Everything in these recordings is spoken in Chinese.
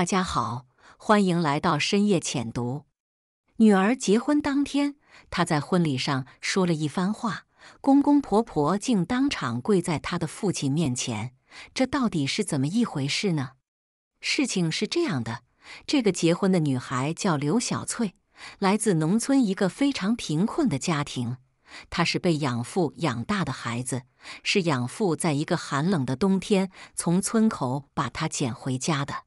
大家好，欢迎来到深夜浅读。女儿结婚当天，她在婚礼上说了一番话，公公婆婆竟当场跪在她的父亲面前，这到底是怎么一回事呢？事情是这样的，这个结婚的女孩叫刘小翠，来自农村一个非常贫困的家庭，她是被养父养大的孩子，是养父在一个寒冷的冬天从村口把她捡回家的。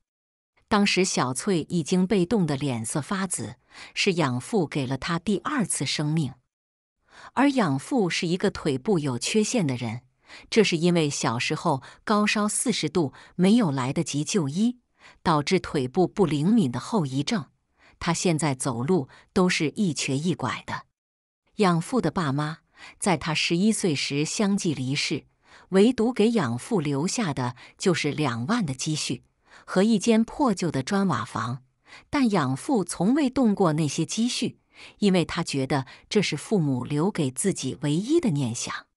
当时，小翠已经被冻得脸色发紫，是养父给了她第二次生命。而养父是一个腿部有缺陷的人，这是因为小时候高烧四十度没有来得及就医，导致腿部不灵敏的后遗症。他现在走路都是一瘸一拐的。养父的爸妈在他十一岁时相继离世，唯独给养父留下的就是两万的积蓄。和一间破旧的砖瓦房，但养父从未动过那些积蓄，因为他觉得这是父母留给自己唯一的念想。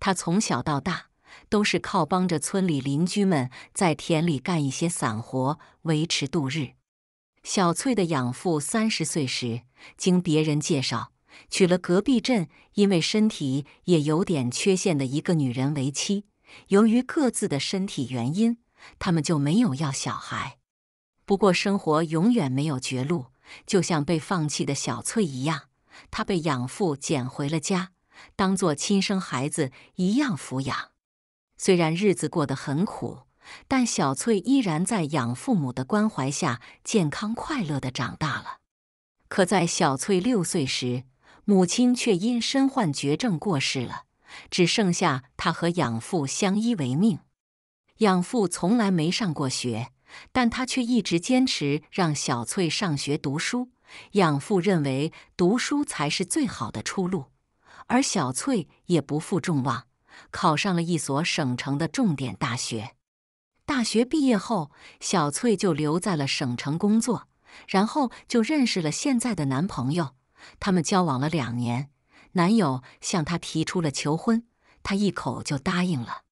他从小到大都是靠帮着村里邻居们在田里干一些散活维持度日。小翠的养父三十岁时，经别人介绍娶了隔壁镇因为身体也有点缺陷的一个女人为妻。由于各自的身体原因。他们就没有要小孩。不过，生活永远没有绝路，就像被放弃的小翠一样，她被养父捡回了家，当做亲生孩子一样抚养。虽然日子过得很苦，但小翠依然在养父母的关怀下健康快乐地长大了。可在小翠六岁时，母亲却因身患绝症过世了，只剩下她和养父相依为命。养父从来没上过学，但他却一直坚持让小翠上学读书。养父认为读书才是最好的出路，而小翠也不负众望，考上了一所省城的重点大学。大学毕业后，小翠就留在了省城工作，然后就认识了现在的男朋友。他们交往了两年，男友向她提出了求婚，她一口就答应了。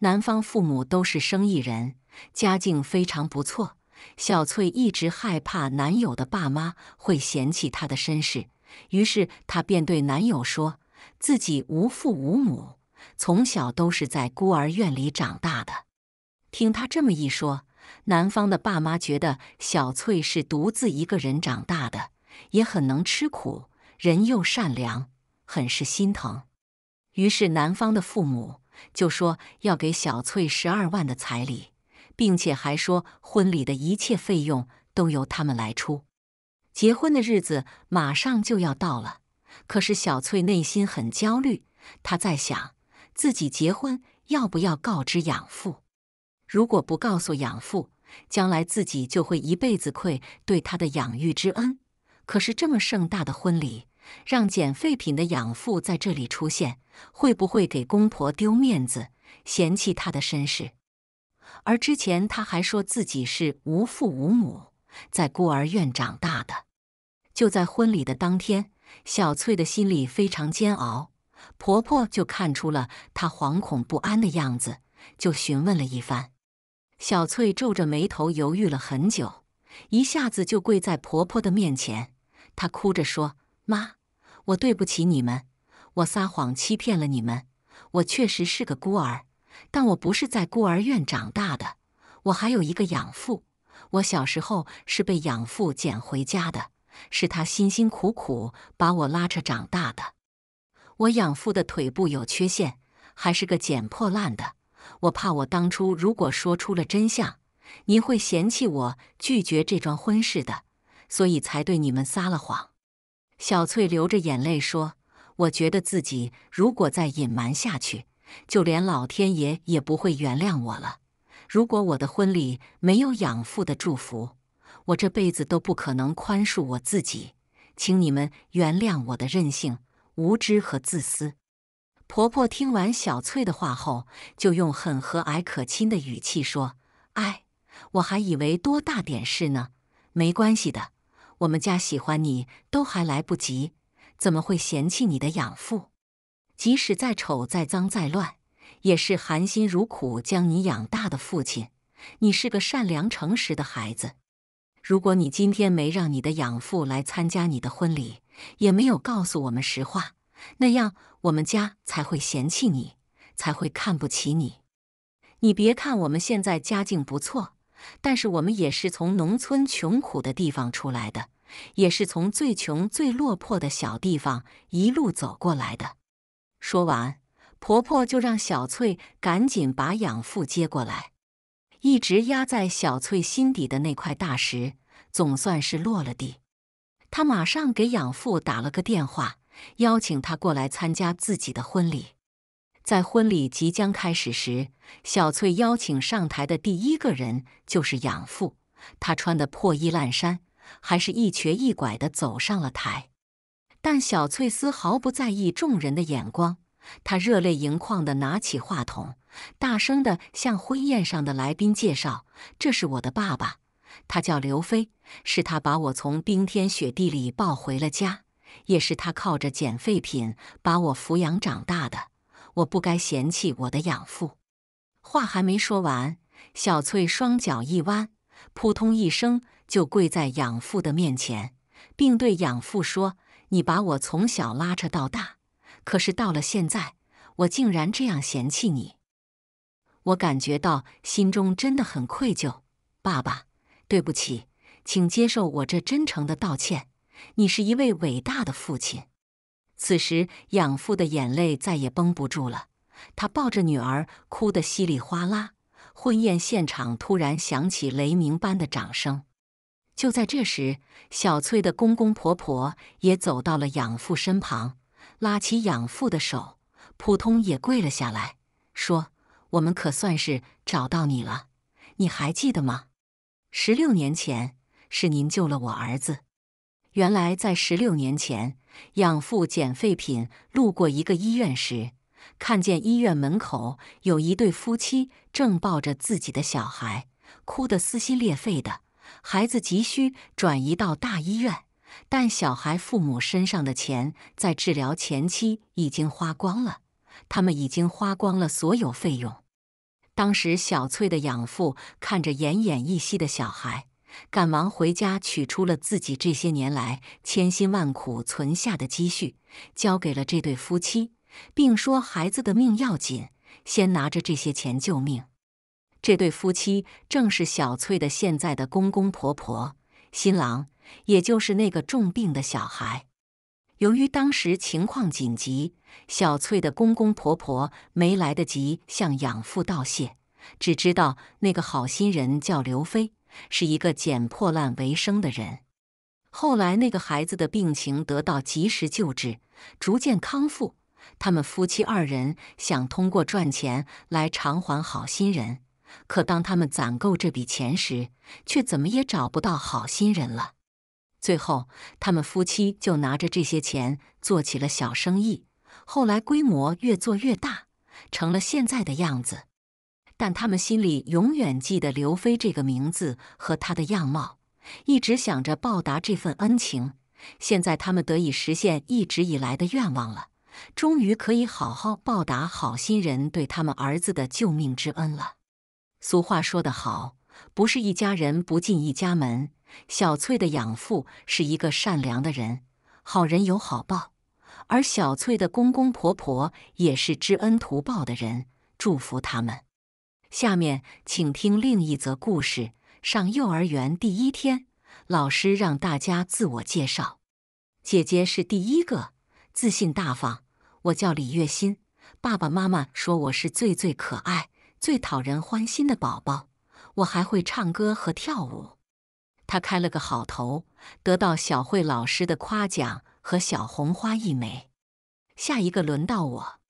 男方父母都是生意人，家境非常不错。小翠一直害怕男友的爸妈会嫌弃她的身世，于是她便对男友说，自己无父无母，从小都是在孤儿院里长大的。听她这么一说，男方的爸妈觉得小翠是独自一个人长大的，也很能吃苦，人又善良，很是心疼。于是男方的父母。就说要给小翠十二万的彩礼，并且还说婚礼的一切费用都由他们来出。结婚的日子马上就要到了，可是小翠内心很焦虑。她在想，自己结婚要不要告知养父？如果不告诉养父，将来自己就会一辈子愧对他的养育之恩。可是这么盛大的婚礼，让捡废品的养父在这里出现。会不会给公婆丢面子，嫌弃她的身世？而之前她还说自己是无父无母，在孤儿院长大的。就在婚礼的当天，小翠的心里非常煎熬，婆婆就看出了她惶恐不安的样子，就询问了一番。小翠皱着眉头，犹豫了很久，一下子就跪在婆婆的面前，她哭着说：“妈，我对不起你们。”我撒谎欺骗了你们，我确实是个孤儿，但我不是在孤儿院长大的，我还有一个养父，我小时候是被养父捡回家的，是他辛辛苦苦把我拉扯长大的。我养父的腿部有缺陷，还是个捡破烂的。我怕我当初如果说出了真相，您会嫌弃我，拒绝这桩婚事的，所以才对你们撒了谎。”小翠流着眼泪说。我觉得自己如果再隐瞒下去，就连老天爷也不会原谅我了。如果我的婚礼没有养父的祝福，我这辈子都不可能宽恕我自己。请你们原谅我的任性、无知和自私。婆婆听完小翠的话后，就用很和蔼可亲的语气说：“哎，我还以为多大点事呢，没关系的，我们家喜欢你都还来不及。”怎么会嫌弃你的养父？即使再丑、再脏、再乱，也是含辛茹苦将你养大的父亲。你是个善良诚实的孩子。如果你今天没让你的养父来参加你的婚礼，也没有告诉我们实话，那样我们家才会嫌弃你，才会看不起你。你别看我们现在家境不错，但是我们也是从农村穷苦的地方出来的。也是从最穷最落魄的小地方一路走过来的。说完，婆婆就让小翠赶紧把养父接过来。一直压在小翠心底的那块大石总算是落了地。她马上给养父打了个电话，邀请他过来参加自己的婚礼。在婚礼即将开始时，小翠邀请上台的第一个人就是养父。他穿的破衣烂衫。还是一瘸一拐的走上了台，但小翠丝毫不在意众人的眼光。她热泪盈眶的拿起话筒，大声的向婚宴上的来宾介绍：“这是我的爸爸，他叫刘飞，是他把我从冰天雪地里抱回了家，也是他靠着捡废品把我抚养长大的。我不该嫌弃我的养父。”话还没说完，小翠双脚一弯，扑通一声。就跪在养父的面前，并对养父说：“你把我从小拉扯到大，可是到了现在，我竟然这样嫌弃你，我感觉到心中真的很愧疚，爸爸，对不起，请接受我这真诚的道歉。你是一位伟大的父亲。”此时，养父的眼泪再也绷不住了，他抱着女儿哭得稀里哗啦。婚宴现场突然响起雷鸣般的掌声。就在这时，小翠的公公婆婆也走到了养父身旁，拉起养父的手，扑通也跪了下来，说：“我们可算是找到你了！你还记得吗？十六年前是您救了我儿子。原来在十六年前，养父捡废品路过一个医院时，看见医院门口有一对夫妻正抱着自己的小孩，哭得撕心裂肺的。”孩子急需转移到大医院，但小孩父母身上的钱在治疗前期已经花光了，他们已经花光了所有费用。当时，小翠的养父看着奄奄一息的小孩，赶忙回家取出了自己这些年来千辛万苦存下的积蓄，交给了这对夫妻，并说：“孩子的命要紧，先拿着这些钱救命。”这对夫妻正是小翠的现在的公公婆婆，新郎也就是那个重病的小孩。由于当时情况紧急，小翠的公公婆婆没来得及向养父道谢，只知道那个好心人叫刘飞，是一个捡破烂为生的人。后来那个孩子的病情得到及时救治，逐渐康复。他们夫妻二人想通过赚钱来偿还好心人。可当他们攒够这笔钱时，却怎么也找不到好心人了。最后，他们夫妻就拿着这些钱做起了小生意，后来规模越做越大，成了现在的样子。但他们心里永远记得刘飞这个名字和他的样貌，一直想着报答这份恩情。现在他们得以实现一直以来的愿望了，终于可以好好报答好心人对他们儿子的救命之恩了。俗话说得好，不是一家人不进一家门。小翠的养父是一个善良的人，好人有好报。而小翠的公公婆婆也是知恩图报的人，祝福他们。下面请听另一则故事：上幼儿园第一天，老师让大家自我介绍。姐姐是第一个，自信大方。我叫李月心，爸爸妈妈说我是最最可爱。最讨人欢心的宝宝，我还会唱歌和跳舞。他开了个好头，得到小慧老师的夸奖和小红花一枚。下一个轮到我，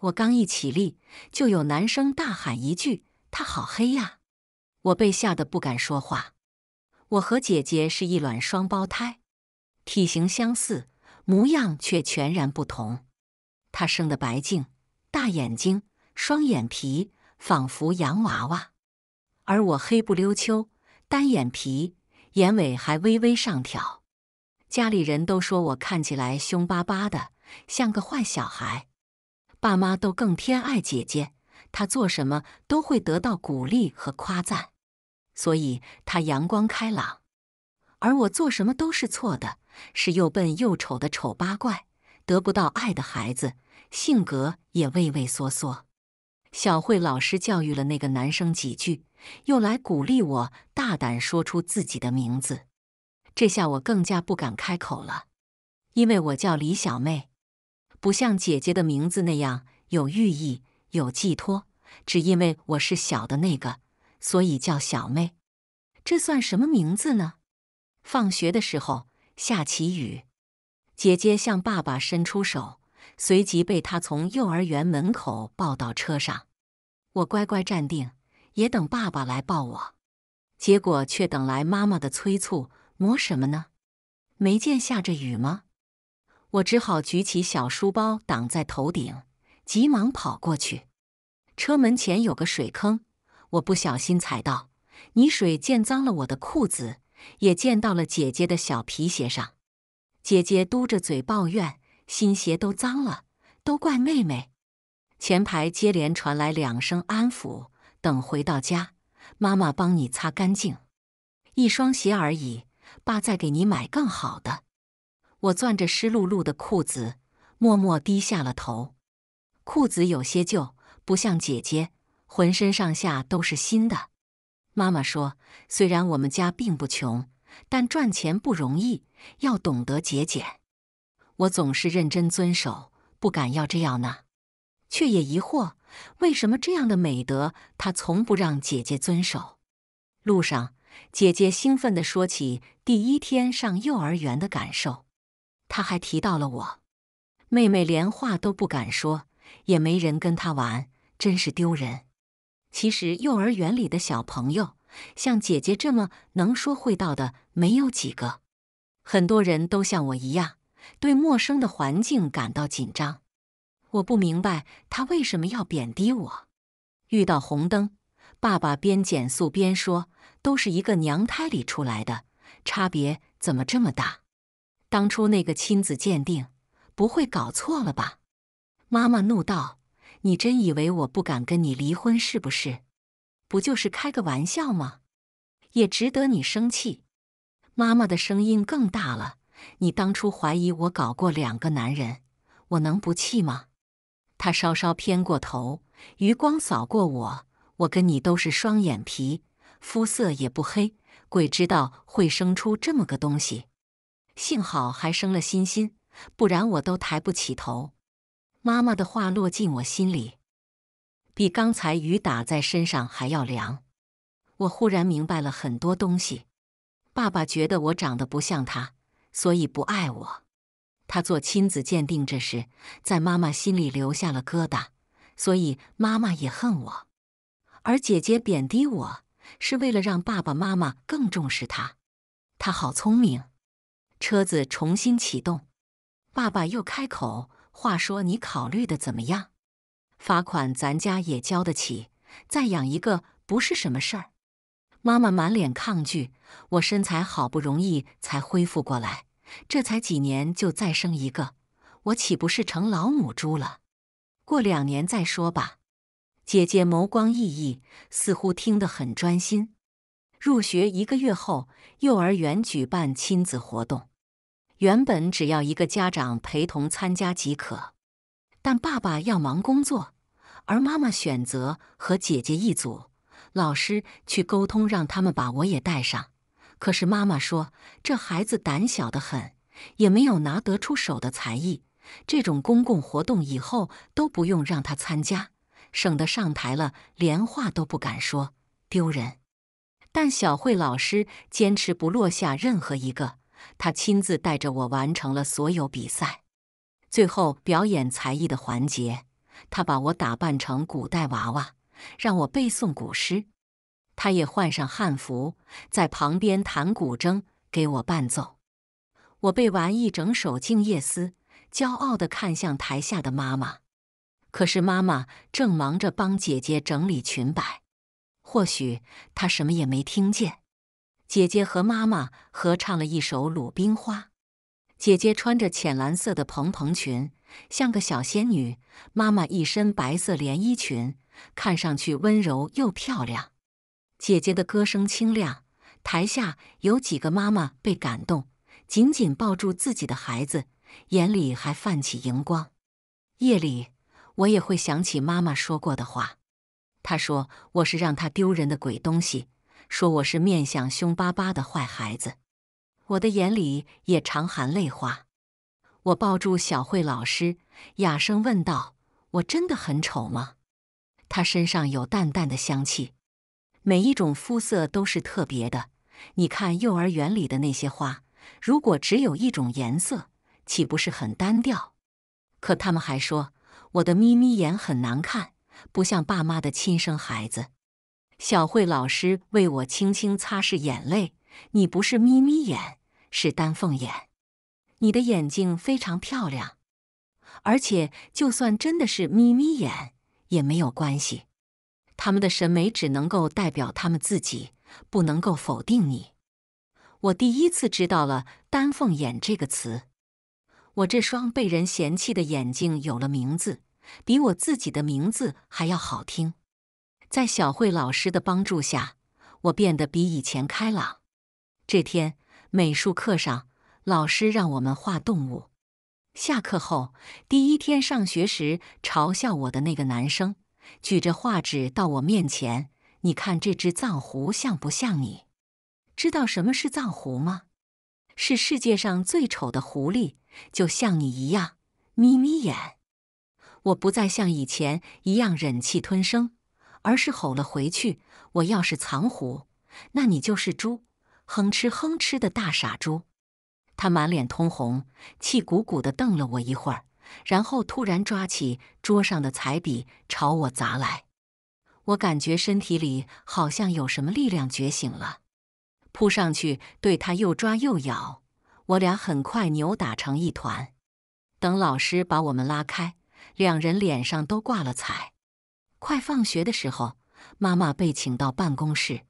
我刚一起立，就有男生大喊一句：“他好黑呀！”我被吓得不敢说话。我和姐姐是一卵双胞胎，体型相似，模样却全然不同。她生的白净，大眼睛，双眼皮。仿佛洋娃娃，而我黑不溜秋，单眼皮，眼尾还微微上挑。家里人都说我看起来凶巴巴的，像个坏小孩。爸妈都更偏爱姐姐，她做什么都会得到鼓励和夸赞，所以她阳光开朗。而我做什么都是错的，是又笨又丑的丑八怪，得不到爱的孩子，性格也畏畏缩缩。小慧老师教育了那个男生几句，又来鼓励我大胆说出自己的名字。这下我更加不敢开口了，因为我叫李小妹，不像姐姐的名字那样有寓意、有寄托，只因为我是小的那个，所以叫小妹。这算什么名字呢？放学的时候下起雨，姐姐向爸爸伸出手。随即被他从幼儿园门口抱到车上，我乖乖站定，也等爸爸来抱我。结果却等来妈妈的催促：“磨什么呢？没见下着雨吗？”我只好举起小书包挡在头顶，急忙跑过去。车门前有个水坑，我不小心踩到，泥水溅脏了我的裤子，也溅到了姐姐的小皮鞋上。姐姐嘟着嘴抱怨。新鞋都脏了，都怪妹妹。前排接连传来两声安抚。等回到家，妈妈帮你擦干净。一双鞋而已，爸再给你买更好的。我攥着湿漉漉的裤子，默默低下了头。裤子有些旧，不像姐姐，浑身上下都是新的。妈妈说：“虽然我们家并不穷，但赚钱不容易，要懂得节俭。”我总是认真遵守，不敢要这样呢，却也疑惑为什么这样的美德他从不让姐姐遵守。路上，姐姐兴奋的说起第一天上幼儿园的感受，她还提到了我妹妹，连话都不敢说，也没人跟她玩，真是丢人。其实幼儿园里的小朋友像姐姐这么能说会道的没有几个，很多人都像我一样。对陌生的环境感到紧张，我不明白他为什么要贬低我。遇到红灯，爸爸边减速边说：“都是一个娘胎里出来的，差别怎么这么大？”当初那个亲子鉴定不会搞错了吧？妈妈怒道：“你真以为我不敢跟你离婚是不是？不就是开个玩笑吗？也值得你生气？”妈妈的声音更大了。你当初怀疑我搞过两个男人，我能不气吗？他稍稍偏过头，余光扫过我。我跟你都是双眼皮，肤色也不黑，鬼知道会生出这么个东西。幸好还生了欣欣，不然我都抬不起头。妈妈的话落进我心里，比刚才雨打在身上还要凉。我忽然明白了很多东西。爸爸觉得我长得不像他。所以不爱我，他做亲子鉴定这事，在妈妈心里留下了疙瘩，所以妈妈也恨我，而姐姐贬低我，是为了让爸爸妈妈更重视他。他好聪明。车子重新启动，爸爸又开口：“话说，你考虑的怎么样？罚款咱家也交得起，再养一个不是什么事儿。”妈妈满脸抗拒，我身材好不容易才恢复过来，这才几年就再生一个，我岂不是成老母猪了？过两年再说吧。姐姐眸光熠熠，似乎听得很专心。入学一个月后，幼儿园举办亲子活动，原本只要一个家长陪同参加即可，但爸爸要忙工作，而妈妈选择和姐姐一组。老师去沟通，让他们把我也带上。可是妈妈说，这孩子胆小的很，也没有拿得出手的才艺。这种公共活动以后都不用让他参加，省得上台了连话都不敢说，丢人。但小慧老师坚持不落下任何一个，她亲自带着我完成了所有比赛。最后表演才艺的环节，他把我打扮成古代娃娃。让我背诵古诗，她也换上汉服，在旁边弹古筝给我伴奏。我背完一整首《静夜思》，骄傲地看向台下的妈妈。可是妈妈正忙着帮姐姐整理裙摆，或许她什么也没听见。姐姐和妈妈合唱了一首《鲁冰花》。姐姐穿着浅蓝色的蓬蓬裙，像个小仙女；妈妈一身白色连衣裙。看上去温柔又漂亮，姐姐的歌声清亮。台下有几个妈妈被感动，紧紧抱住自己的孩子，眼里还泛起荧光。夜里，我也会想起妈妈说过的话。她说我是让她丢人的鬼东西，说我是面相凶巴巴的坏孩子。我的眼里也常含泪花。我抱住小慧老师，哑声问道：“我真的很丑吗？”他身上有淡淡的香气，每一种肤色都是特别的。你看幼儿园里的那些花，如果只有一种颜色，岂不是很单调？可他们还说我的眯眯眼很难看，不像爸妈的亲生孩子。小慧老师为我轻轻擦拭眼泪：“你不是眯眯眼，是丹凤眼。你的眼睛非常漂亮，而且就算真的是眯眯眼。”也没有关系，他们的审美只能够代表他们自己，不能够否定你。我第一次知道了“丹凤眼”这个词，我这双被人嫌弃的眼睛有了名字，比我自己的名字还要好听。在小慧老师的帮助下，我变得比以前开朗。这天美术课上，老师让我们画动物。下课后，第一天上学时嘲笑我的那个男生，举着画纸到我面前：“你看这只藏狐像不像你？知道什么是藏狐吗？是世界上最丑的狐狸，就像你一样，眯眯眼。”我不再像以前一样忍气吞声，而是吼了回去：“我要是藏狐，那你就是猪，哼哧哼哧的大傻猪！”他满脸通红，气鼓鼓地瞪了我一会儿，然后突然抓起桌上的彩笔朝我砸来。我感觉身体里好像有什么力量觉醒了，扑上去对他又抓又咬。我俩很快扭打成一团。等老师把我们拉开，两人脸上都挂了彩。快放学的时候，妈妈被请到办公室，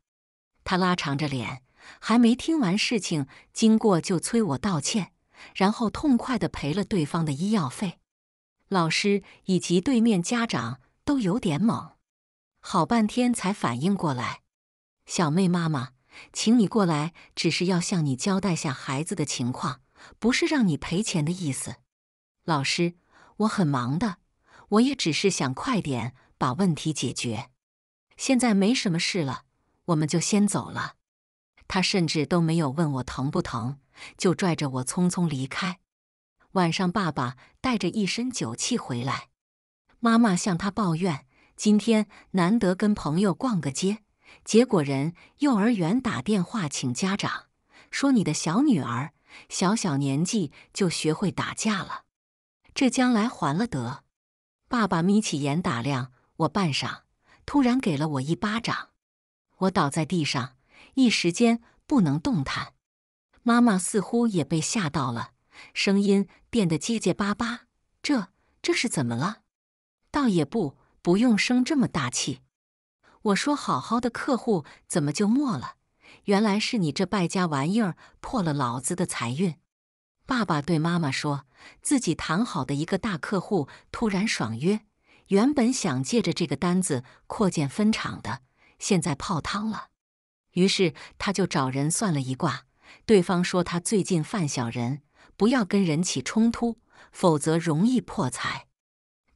她拉长着脸。还没听完事情经过就催我道歉，然后痛快地赔了对方的医药费。老师以及对面家长都有点懵，好半天才反应过来。小妹妈妈，请你过来，只是要向你交代下孩子的情况，不是让你赔钱的意思。老师，我很忙的，我也只是想快点把问题解决。现在没什么事了，我们就先走了。他甚至都没有问我疼不疼，就拽着我匆匆离开。晚上，爸爸带着一身酒气回来，妈妈向他抱怨：“今天难得跟朋友逛个街，结果人幼儿园打电话请家长，说你的小女儿小小年纪就学会打架了，这将来还了得？”爸爸眯起眼打量我半晌，突然给了我一巴掌，我倒在地上。一时间不能动弹，妈妈似乎也被吓到了，声音变得结结巴巴。这这是怎么了？倒也不不用生这么大气。我说好好的客户怎么就没了？原来是你这败家玩意儿破了老子的财运。爸爸对妈妈说，自己谈好的一个大客户突然爽约，原本想借着这个单子扩建分厂的，现在泡汤了。于是他就找人算了一卦，对方说他最近犯小人，不要跟人起冲突，否则容易破财。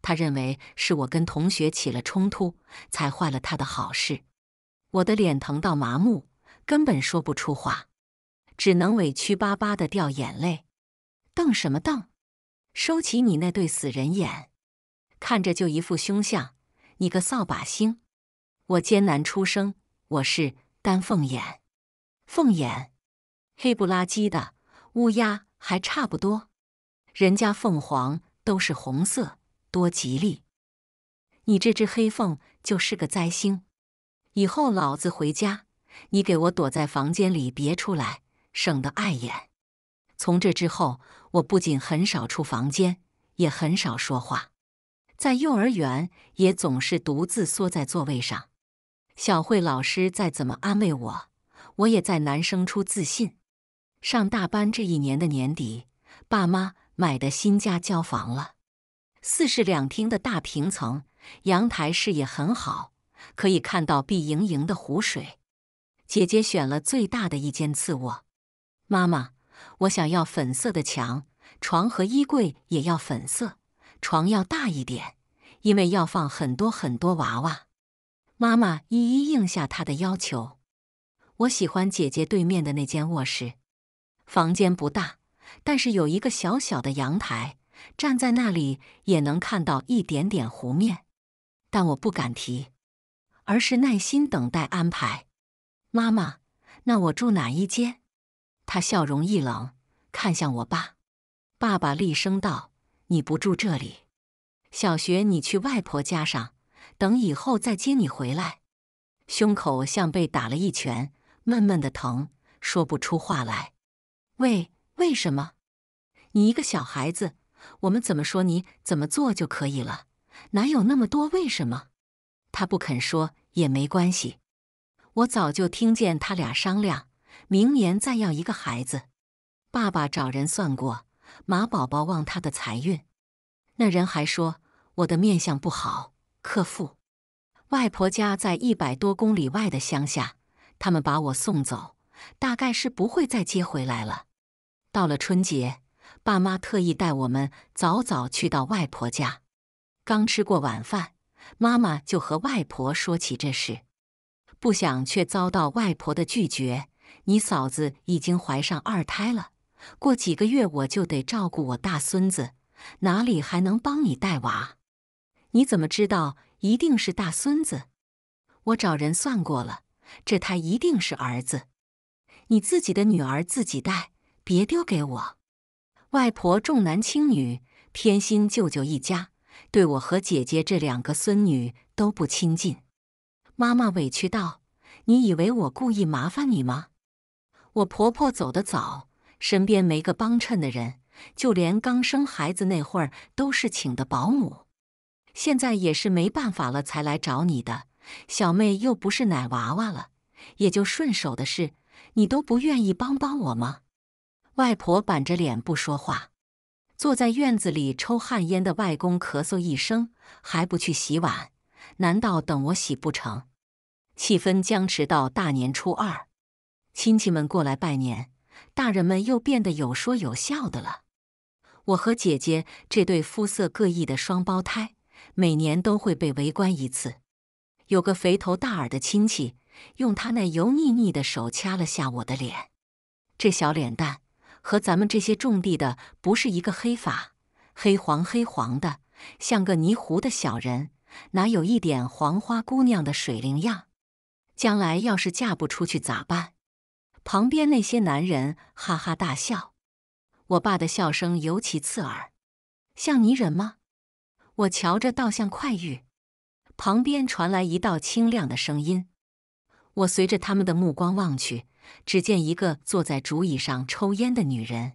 他认为是我跟同学起了冲突，才坏了他的好事。我的脸疼到麻木，根本说不出话，只能委屈巴巴的掉眼泪。瞪什么瞪？收起你那对死人眼，看着就一副凶相，你个扫把星！我艰难出生，我是。”丹凤眼，凤眼黑不拉几的，乌鸦还差不多。人家凤凰都是红色，多吉利。你这只黑凤就是个灾星。以后老子回家，你给我躲在房间里别出来，省得碍眼。从这之后，我不仅很少出房间，也很少说话，在幼儿园也总是独自缩在座位上。小慧老师再怎么安慰我，我也再难生出自信。上大班这一年的年底，爸妈买的新家交房了，四室两厅的大平层，阳台视野很好，可以看到碧莹莹的湖水。姐姐选了最大的一间次卧，妈妈，我想要粉色的墙、床和衣柜，也要粉色，床要大一点，因为要放很多很多娃娃。妈妈一一应下他的要求。我喜欢姐姐对面的那间卧室，房间不大，但是有一个小小的阳台，站在那里也能看到一点点湖面。但我不敢提，而是耐心等待安排。妈妈，那我住哪一间？他笑容一冷，看向我爸。爸爸厉声道：“你不住这里，小学你去外婆家上。”等以后再接你回来，胸口像被打了一拳，闷闷的疼，说不出话来。为为什么？你一个小孩子，我们怎么说你怎么做就可以了，哪有那么多为什么？他不肯说也没关系，我早就听见他俩商量，明年再要一个孩子。爸爸找人算过，马宝宝旺他的财运，那人还说我的面相不好。客父，外婆家在一百多公里外的乡下，他们把我送走，大概是不会再接回来了。到了春节，爸妈特意带我们早早去到外婆家。刚吃过晚饭，妈妈就和外婆说起这事，不想却遭到外婆的拒绝：“你嫂子已经怀上二胎了，过几个月我就得照顾我大孙子，哪里还能帮你带娃？”你怎么知道一定是大孙子？我找人算过了，这胎一定是儿子。你自己的女儿自己带，别丢给我。外婆重男轻女，偏心舅舅一家，对我和姐姐这两个孙女都不亲近。妈妈委屈道：“你以为我故意麻烦你吗？我婆婆走得早，身边没个帮衬的人，就连刚生孩子那会儿都是请的保姆。”现在也是没办法了，才来找你的。小妹又不是奶娃娃了，也就顺手的事，你都不愿意帮帮我吗？外婆板着脸不说话，坐在院子里抽旱烟的外公咳嗽一声，还不去洗碗？难道等我洗不成？气氛僵持到大年初二，亲戚们过来拜年，大人们又变得有说有笑的了。我和姐姐这对肤色各异的双胞胎。每年都会被围观一次。有个肥头大耳的亲戚，用他那油腻腻的手掐了下我的脸。这小脸蛋和咱们这些种地的不是一个黑法，黑黄黑黄的，像个泥糊的小人，哪有一点黄花姑娘的水灵样？将来要是嫁不出去咋办？旁边那些男人哈哈大笑，我爸的笑声尤其刺耳，像泥人吗？我瞧着倒像块玉。旁边传来一道清亮的声音。我随着他们的目光望去，只见一个坐在竹椅上抽烟的女人。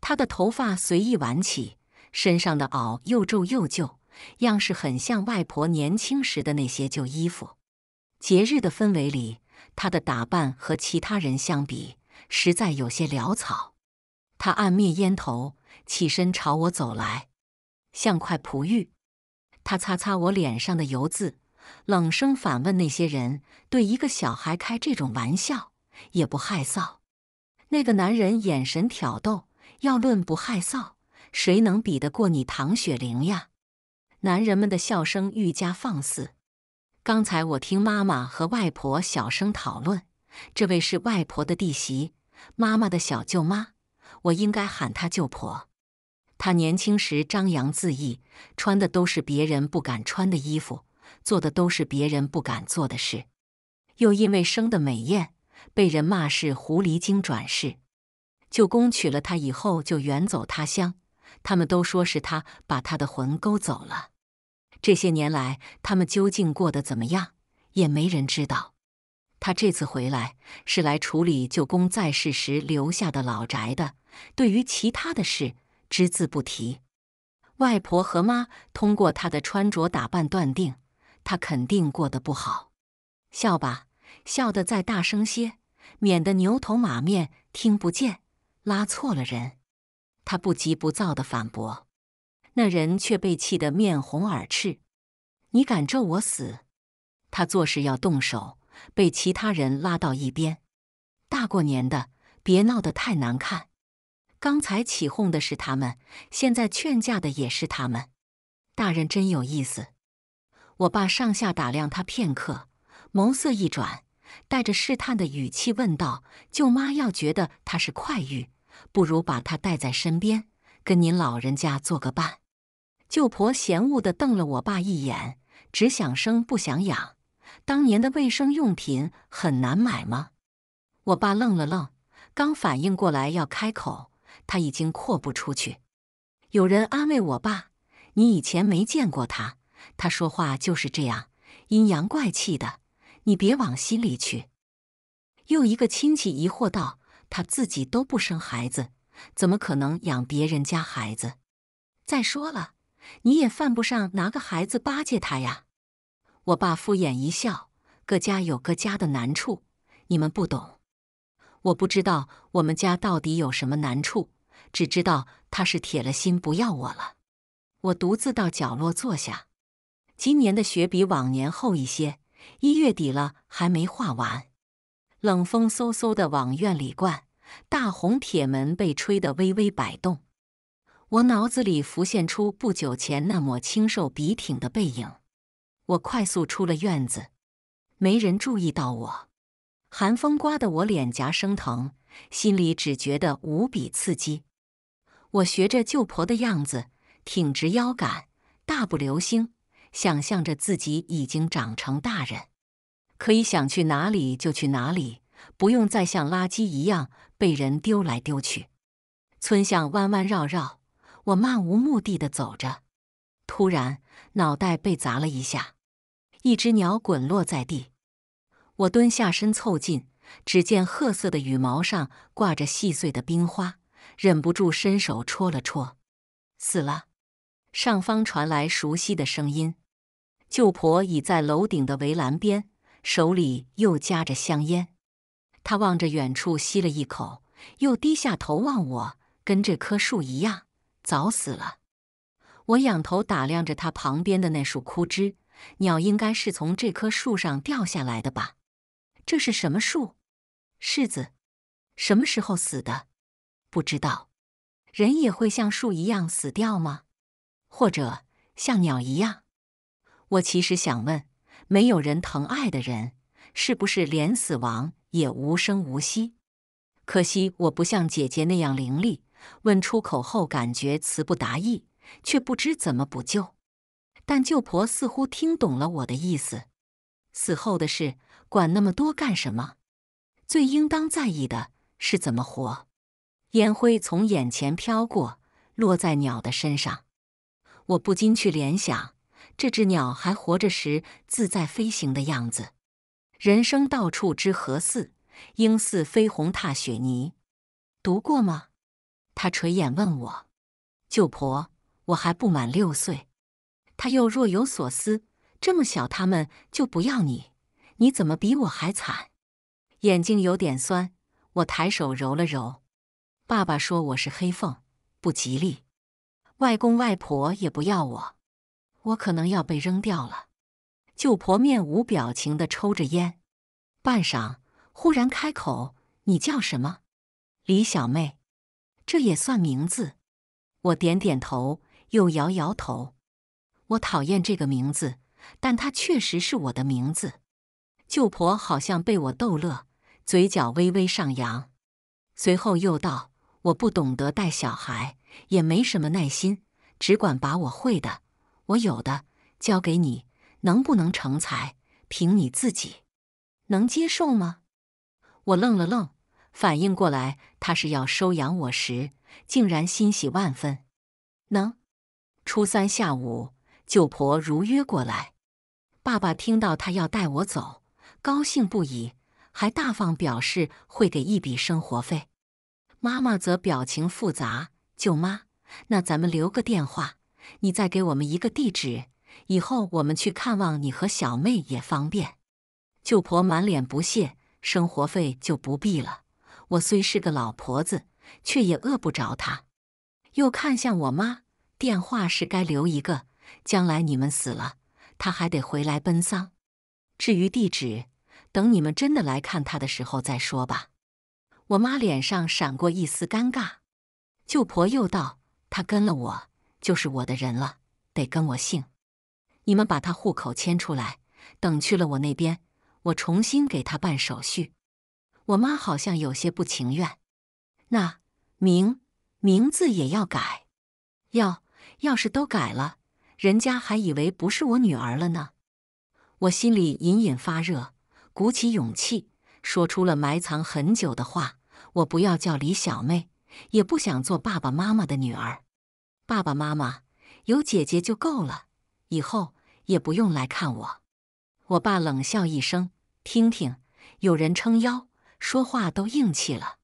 她的头发随意挽起，身上的袄又皱又旧，样式很像外婆年轻时的那些旧衣服。节日的氛围里，她的打扮和其他人相比，实在有些潦草。她按灭烟头，起身朝我走来。像块璞玉，他擦擦我脸上的油渍，冷声反问：“那些人对一个小孩开这种玩笑，也不害臊？”那个男人眼神挑逗，要论不害臊，谁能比得过你唐雪玲呀？男人们的笑声愈加放肆。刚才我听妈妈和外婆小声讨论：“这位是外婆的弟媳，妈妈的小舅妈，我应该喊她舅婆。”他年轻时张扬恣意，穿的都是别人不敢穿的衣服，做的都是别人不敢做的事。又因为生的美艳，被人骂是狐狸精转世。舅公娶了她以后就远走他乡，他们都说是他把他的魂勾走了。这些年来，他们究竟过得怎么样，也没人知道。他这次回来是来处理舅公在世时留下的老宅的。对于其他的事，只字不提，外婆和妈通过她的穿着打扮断定，她肯定过得不好。笑吧，笑得再大声些，免得牛头马面听不见，拉错了人。他不急不躁的反驳，那人却被气得面红耳赤。你敢咒我死？他做事要动手，被其他人拉到一边。大过年的，别闹得太难看。刚才起哄的是他们，现在劝架的也是他们。大人真有意思。我爸上下打量他片刻，眸色一转，带着试探的语气问道：“舅妈要觉得他是快玉，不如把他带在身边，跟您老人家做个伴。”舅婆嫌恶地瞪了我爸一眼：“只想生不想养，当年的卫生用品很难买吗？”我爸愣了愣，刚反应过来要开口。他已经阔不出去。有人安慰我爸：“你以前没见过他，他说话就是这样阴阳怪气的，你别往心里去。”又一个亲戚疑惑道：“他自己都不生孩子，怎么可能养别人家孩子？再说了，你也犯不上拿个孩子巴结他呀。”我爸敷衍一笑：“各家有各家的难处，你们不懂。我不知道我们家到底有什么难处。”只知道他是铁了心不要我了，我独自到角落坐下。今年的雪比往年厚一些，一月底了还没化完。冷风嗖嗖的往院里灌，大红铁门被吹得微微摆动。我脑子里浮现出不久前那抹清瘦笔挺的背影。我快速出了院子，没人注意到我。寒风刮得我脸颊生疼，心里只觉得无比刺激。我学着舅婆的样子，挺直腰杆，大步流星，想象着自己已经长成大人，可以想去哪里就去哪里，不用再像垃圾一样被人丢来丢去。村巷弯弯绕绕，我漫无目的的走着，突然脑袋被砸了一下，一只鸟滚落在地。我蹲下身凑近，只见褐色的羽毛上挂着细碎的冰花。忍不住伸手戳了戳，死了。上方传来熟悉的声音，舅婆倚在楼顶的围栏边，手里又夹着香烟。她望着远处，吸了一口，又低下头望我，跟这棵树一样，早死了。我仰头打量着他旁边的那束枯枝，鸟应该是从这棵树上掉下来的吧？这是什么树？柿子？什么时候死的？不知道，人也会像树一样死掉吗？或者像鸟一样？我其实想问：没有人疼爱的人，是不是连死亡也无声无息？可惜我不像姐姐那样伶俐，问出口后感觉词不达意，却不知怎么补救。但舅婆似乎听懂了我的意思：死后的事管那么多干什么？最应当在意的是怎么活。烟灰从眼前飘过，落在鸟的身上。我不禁去联想这只鸟还活着时自在飞行的样子。人生到处知何似？应似飞鸿踏雪泥。读过吗？他垂眼问我：“舅婆，我还不满六岁。”他又若有所思：“这么小，他们就不要你？你怎么比我还惨？”眼睛有点酸，我抬手揉了揉。爸爸说我是黑凤，不吉利。外公外婆也不要我，我可能要被扔掉了。舅婆面无表情的抽着烟，半晌，忽然开口：“你叫什么？”“李小妹。”这也算名字？我点点头，又摇摇头。我讨厌这个名字，但它确实是我的名字。舅婆好像被我逗乐，嘴角微微上扬，随后又道。我不懂得带小孩，也没什么耐心，只管把我会的、我有的教给你，能不能成才，凭你自己。能接受吗？我愣了愣，反应过来他是要收养我时，竟然欣喜万分。能。初三下午，舅婆如约过来，爸爸听到他要带我走，高兴不已，还大方表示会给一笔生活费。妈妈则表情复杂。舅妈，那咱们留个电话，你再给我们一个地址，以后我们去看望你和小妹也方便。舅婆满脸不屑：“生活费就不必了，我虽是个老婆子，却也饿不着他。”又看向我妈：“电话是该留一个，将来你们死了，他还得回来奔丧。至于地址，等你们真的来看他的时候再说吧。”我妈脸上闪过一丝尴尬，舅婆又道：“她跟了我，就是我的人了，得跟我姓。你们把她户口迁出来，等去了我那边，我重新给她办手续。”我妈好像有些不情愿：“那名名字也要改？要要是都改了，人家还以为不是我女儿了呢。”我心里隐隐发热，鼓起勇气说出了埋藏很久的话。我不要叫李小妹，也不想做爸爸妈妈的女儿。爸爸妈妈有姐姐就够了，以后也不用来看我。我爸冷笑一声：“听听，有人撑腰，说话都硬气了。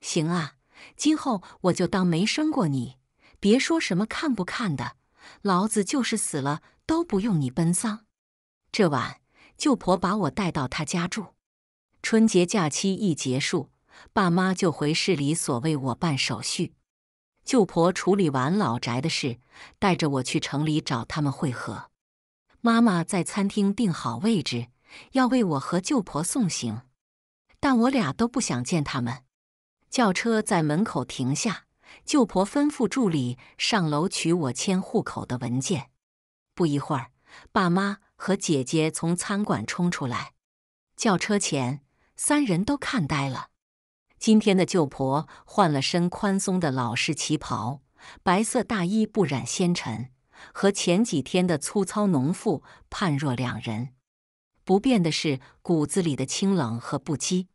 行啊，今后我就当没生过你，别说什么看不看的，老子就是死了都不用你奔丧。”这晚，舅婆把我带到她家住。春节假期一结束。爸妈就回市里所为我办手续，舅婆处理完老宅的事，带着我去城里找他们会合。妈妈在餐厅订好位置，要为我和舅婆送行，但我俩都不想见他们。轿车在门口停下，舅婆吩咐助理上楼取我迁户口的文件。不一会儿，爸妈和姐姐从餐馆冲出来，轿车前三人都看呆了。今天的舅婆换了身宽松的老式旗袍，白色大衣不染纤尘，和前几天的粗糙农妇判若两人。不变的是骨子里的清冷和不羁。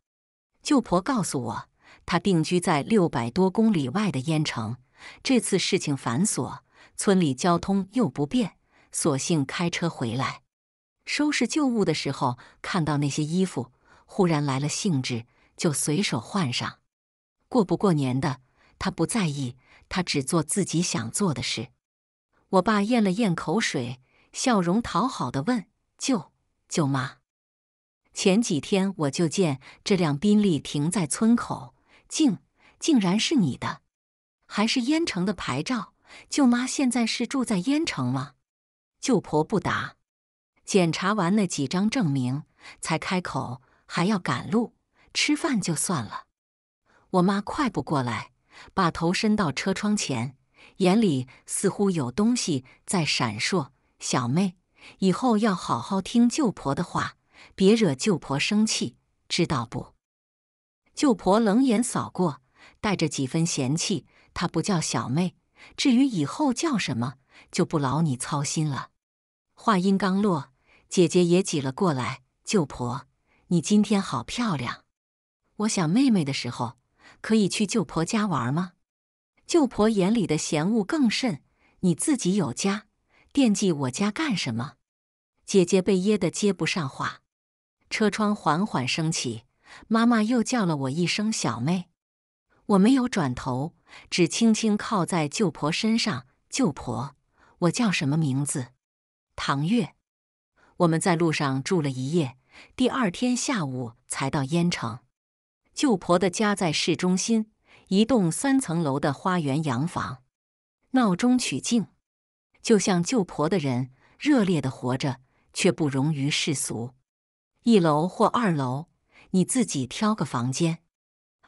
舅婆告诉我，她定居在六百多公里外的燕城。这次事情繁琐，村里交通又不便，索性开车回来。收拾旧物的时候，看到那些衣服，忽然来了兴致。就随手换上，过不过年的他不在意，他只做自己想做的事。我爸咽了咽口水，笑容讨好的问：“舅舅妈，前几天我就见这辆宾利停在村口，竟竟然是你的，还是燕城的牌照？舅妈现在是住在燕城吗？”舅婆不答，检查完那几张证明才开口：“还要赶路。”吃饭就算了，我妈快步过来，把头伸到车窗前，眼里似乎有东西在闪烁。小妹，以后要好好听舅婆的话，别惹舅婆生气，知道不？舅婆冷眼扫过，带着几分嫌弃。她不叫小妹，至于以后叫什么，就不劳你操心了。话音刚落，姐姐也挤了过来。舅婆，你今天好漂亮。我想妹妹的时候，可以去舅婆家玩吗？舅婆眼里的嫌恶更甚。你自己有家，惦记我家干什么？姐姐被噎得接不上话。车窗缓缓升起，妈妈又叫了我一声小妹。我没有转头，只轻轻靠在舅婆身上。舅婆，我叫什么名字？唐月。我们在路上住了一夜，第二天下午才到燕城。舅婆的家在市中心，一栋三层楼的花园洋房。闹中取静，就像舅婆的人，热烈的活着，却不容于世俗。一楼或二楼，你自己挑个房间。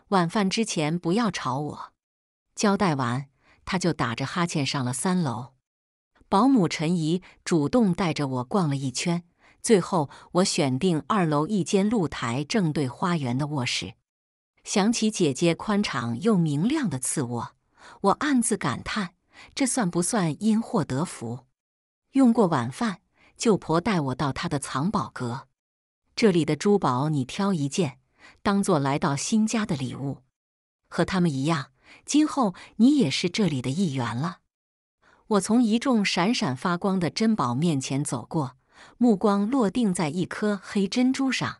晚饭之前不要吵我。交代完，他就打着哈欠上了三楼。保姆陈姨主动带着我逛了一圈，最后我选定二楼一间露台正对花园的卧室。想起姐姐宽敞又明亮的次卧，我暗自感叹：这算不算因祸得福？用过晚饭，舅婆带我到她的藏宝阁，这里的珠宝你挑一件，当做来到新家的礼物。和他们一样，今后你也是这里的一员了。我从一众闪闪发光的珍宝面前走过，目光落定在一颗黑珍珠上。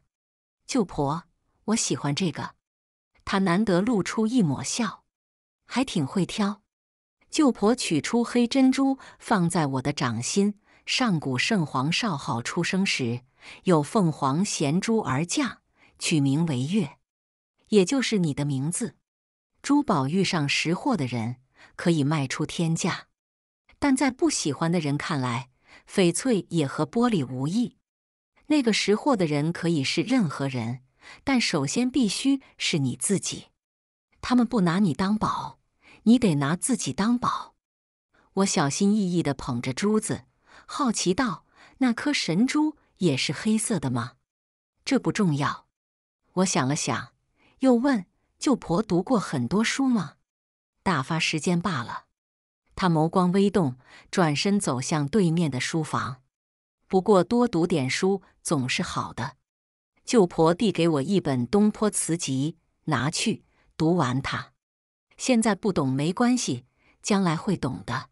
舅婆，我喜欢这个。他难得露出一抹笑，还挺会挑。舅婆取出黑珍珠，放在我的掌心。上古圣皇少昊出生时，有凤凰衔珠而降，取名为月，也就是你的名字。珠宝遇上识货的人，可以卖出天价；但在不喜欢的人看来，翡翠也和玻璃无异。那个识货的人可以是任何人。但首先必须是你自己，他们不拿你当宝，你得拿自己当宝。我小心翼翼的捧着珠子，好奇道：“那颗神珠也是黑色的吗？”这不重要。我想了想，又问：“舅婆读过很多书吗？”打发时间罢了。她眸光微动，转身走向对面的书房。不过多读点书总是好的。舅婆递给我一本《东坡词集》，拿去读完它。现在不懂没关系，将来会懂的。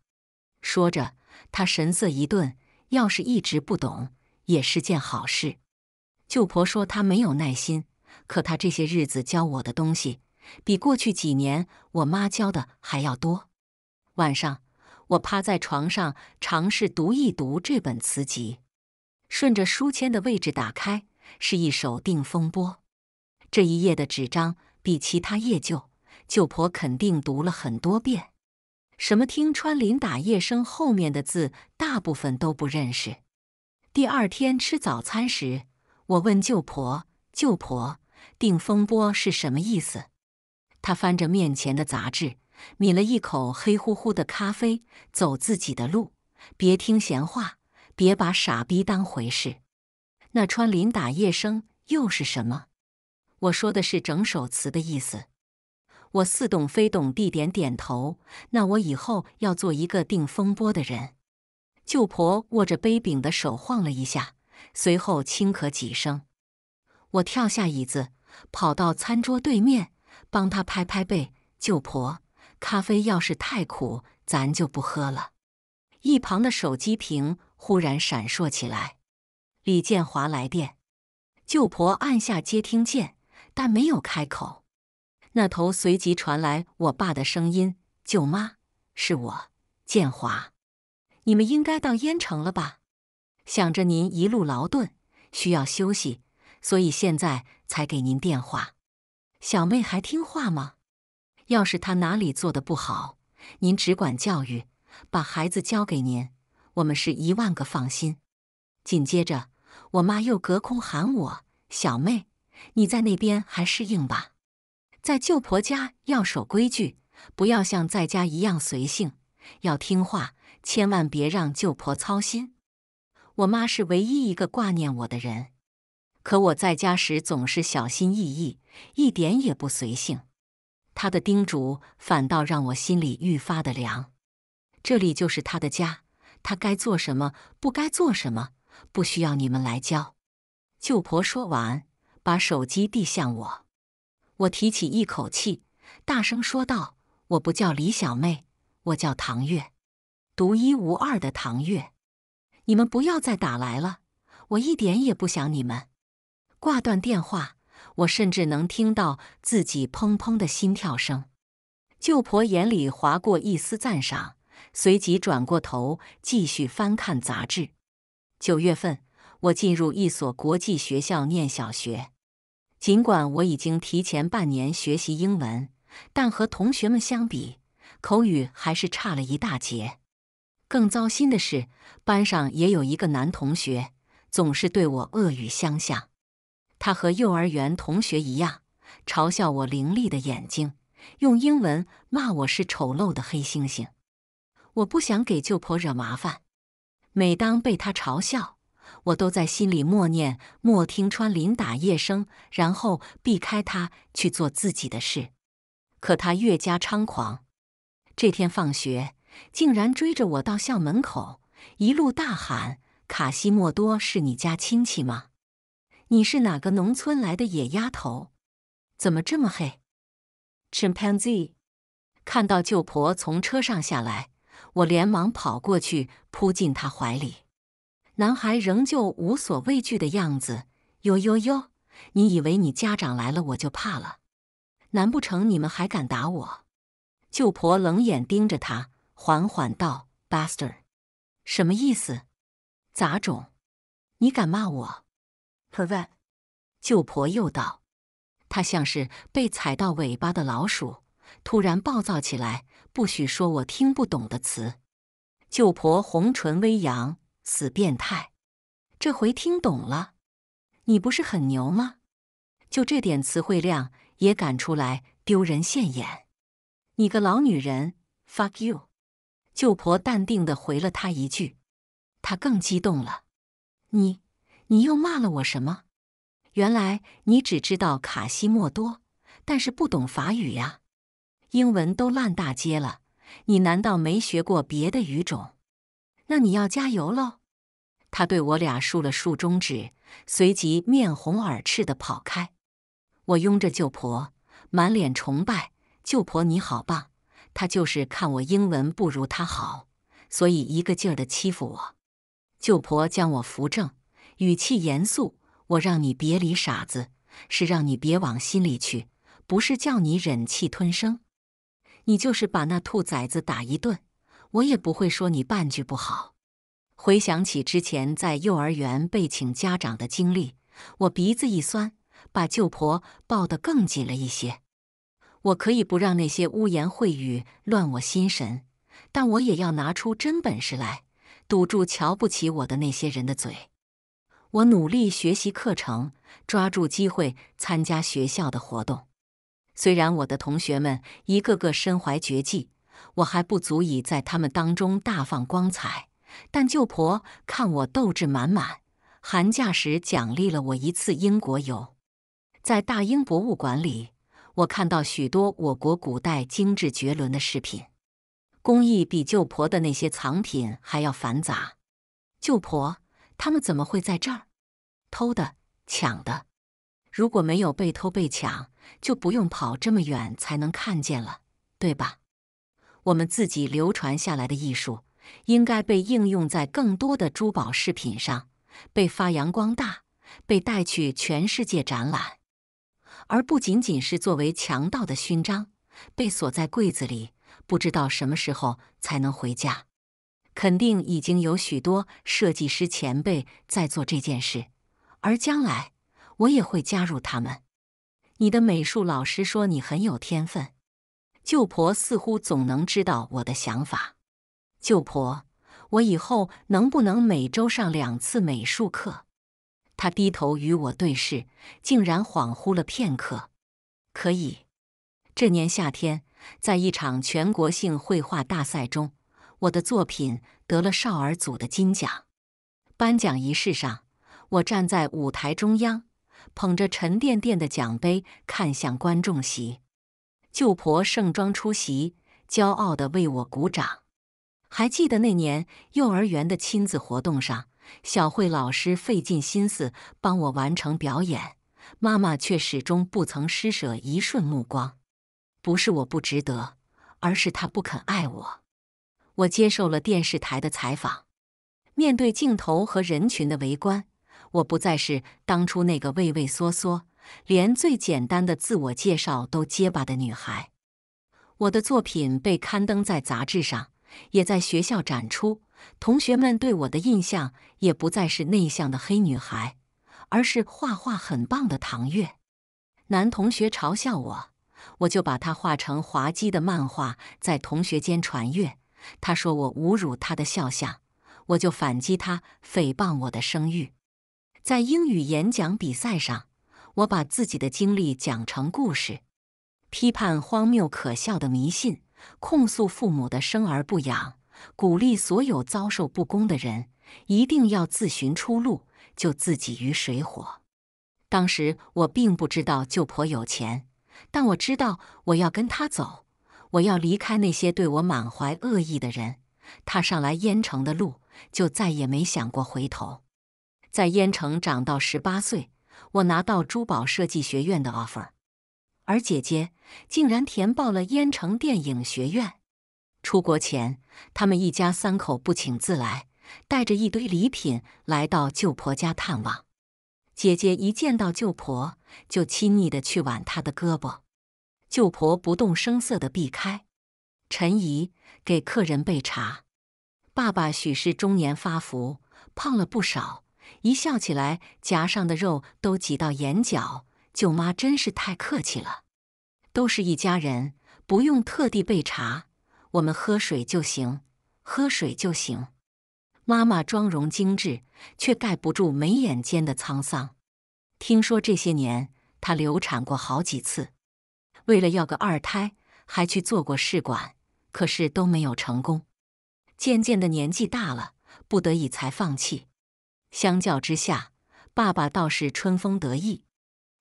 说着，他神色一顿。要是一直不懂，也是件好事。舅婆说她没有耐心，可她这些日子教我的东西，比过去几年我妈教的还要多。晚上，我趴在床上尝试读一读这本词集，顺着书签的位置打开。是一首《定风波》，这一页的纸张比其他页旧，舅婆肯定读了很多遍。什么“听穿林打叶声”后面的字，大部分都不认识。第二天吃早餐时，我问舅婆：“舅婆，《定风波》是什么意思？”她翻着面前的杂志，抿了一口黑乎乎的咖啡，走自己的路，别听闲话，别把傻逼当回事。那穿林打叶声又是什么？我说的是整首词的意思。我似懂非懂地点点头。那我以后要做一个定风波的人。舅婆握着杯柄的手晃了一下，随后轻咳几声。我跳下椅子，跑到餐桌对面，帮他拍拍背。舅婆，咖啡要是太苦，咱就不喝了。一旁的手机屏忽然闪烁起来。李建华来电，舅婆按下接听键，但没有开口。那头随即传来我爸的声音：“舅妈，是我，建华，你们应该到燕城了吧？想着您一路劳顿，需要休息，所以现在才给您电话。小妹还听话吗？要是她哪里做的不好，您只管教育，把孩子交给您，我们是一万个放心。”紧接着。我妈又隔空喊我：“小妹，你在那边还适应吧？在舅婆家要守规矩，不要像在家一样随性，要听话，千万别让舅婆操心。”我妈是唯一一个挂念我的人。可我在家时总是小心翼翼，一点也不随性。她的叮嘱反倒让我心里愈发的凉。这里就是她的家，她该做什么，不该做什么。不需要你们来教，舅婆说完，把手机递向我。我提起一口气，大声说道：“我不叫李小妹，我叫唐月，独一无二的唐月。你们不要再打来了，我一点也不想你们。”挂断电话，我甚至能听到自己砰砰的心跳声。舅婆眼里划过一丝赞赏，随即转过头继续翻看杂志。九月份，我进入一所国际学校念小学。尽管我已经提前半年学习英文，但和同学们相比，口语还是差了一大截。更糟心的是，班上也有一个男同学，总是对我恶语相向。他和幼儿园同学一样，嘲笑我凌厉的眼睛，用英文骂我是丑陋的黑猩猩。我不想给舅婆惹麻烦。每当被他嘲笑，我都在心里默念“莫听穿林打叶声”，然后避开他去做自己的事。可他越加猖狂，这天放学竟然追着我到校门口，一路大喊：“卡西莫多是你家亲戚吗？你是哪个农村来的野丫头？怎么这么黑？”Chimpanzee 看到舅婆从车上下来。我连忙跑过去，扑进他怀里。男孩仍旧无所畏惧的样子。哟哟哟，你以为你家长来了我就怕了？难不成你们还敢打我？舅婆冷眼盯着他，缓缓道：“Buster，什么意思？杂种，你敢骂我？Perv？” 舅婆又道。他像是被踩到尾巴的老鼠，突然暴躁起来。不许说我听不懂的词！舅婆红唇微扬，死变态！这回听懂了，你不是很牛吗？就这点词汇量也敢出来丢人现眼！你个老女人，fuck you！舅婆淡定的回了他一句，他更激动了。你你又骂了我什么？原来你只知道卡西莫多，但是不懂法语呀！英文都烂大街了，你难道没学过别的语种？那你要加油喽！他对我俩竖了竖中指，随即面红耳赤的跑开。我拥着舅婆，满脸崇拜。舅婆你好棒！他就是看我英文不如他好，所以一个劲儿的欺负我。舅婆将我扶正，语气严肃：“我让你别理傻子，是让你别往心里去，不是叫你忍气吞声。”你就是把那兔崽子打一顿，我也不会说你半句不好。回想起之前在幼儿园被请家长的经历，我鼻子一酸，把舅婆抱得更紧了一些。我可以不让那些污言秽语乱我心神，但我也要拿出真本事来堵住瞧不起我的那些人的嘴。我努力学习课程，抓住机会参加学校的活动。虽然我的同学们一个个身怀绝技，我还不足以在他们当中大放光彩。但舅婆看我斗志满满，寒假时奖励了我一次英国游。在大英博物馆里，我看到许多我国古代精致绝伦的饰品，工艺比舅婆的那些藏品还要繁杂。舅婆，他们怎么会在这儿？偷的，抢的。如果没有被偷被抢，就不用跑这么远才能看见了，对吧？我们自己流传下来的艺术，应该被应用在更多的珠宝饰品上，被发扬光大，被带去全世界展览，而不仅仅是作为强盗的勋章，被锁在柜子里，不知道什么时候才能回家。肯定已经有许多设计师前辈在做这件事，而将来。我也会加入他们。你的美术老师说你很有天分。舅婆似乎总能知道我的想法。舅婆，我以后能不能每周上两次美术课？他低头与我对视，竟然恍惚了片刻。可以。这年夏天，在一场全国性绘画大赛中，我的作品得了少儿组的金奖。颁奖仪式上，我站在舞台中央。捧着沉甸甸的奖杯，看向观众席，舅婆盛装出席，骄傲的为我鼓掌。还记得那年幼儿园的亲子活动上，小慧老师费尽心思帮我完成表演，妈妈却始终不曾施舍一瞬目光。不是我不值得，而是她不肯爱我。我接受了电视台的采访，面对镜头和人群的围观。我不再是当初那个畏畏缩缩、连最简单的自我介绍都结巴的女孩。我的作品被刊登在杂志上，也在学校展出。同学们对我的印象也不再是内向的黑女孩，而是画画很棒的唐月。男同学嘲笑我，我就把他画成滑稽的漫画在同学间传阅。他说我侮辱他的肖像，我就反击他，诽谤我的声誉。在英语演讲比赛上，我把自己的经历讲成故事，批判荒谬可笑的迷信，控诉父母的生而不养，鼓励所有遭受不公的人一定要自寻出路，救自己于水火。当时我并不知道舅婆有钱，但我知道我要跟她走，我要离开那些对我满怀恶意的人，踏上来淹城的路，就再也没想过回头。在燕城长到十八岁，我拿到珠宝设计学院的 offer，而姐姐竟然填报了燕城电影学院。出国前，他们一家三口不请自来，带着一堆礼品来到舅婆家探望。姐姐一见到舅婆，就亲昵的去挽她的胳膊，舅婆不动声色的避开。陈姨给客人备茶，爸爸许是中年发福，胖了不少。一笑起来，颊上的肉都挤到眼角。舅妈真是太客气了，都是一家人，不用特地备茶，我们喝水就行，喝水就行。妈妈妆容精致，却盖不住眉眼间的沧桑。听说这些年她流产过好几次，为了要个二胎还去做过试管，可是都没有成功。渐渐的，年纪大了，不得已才放弃。相较之下，爸爸倒是春风得意，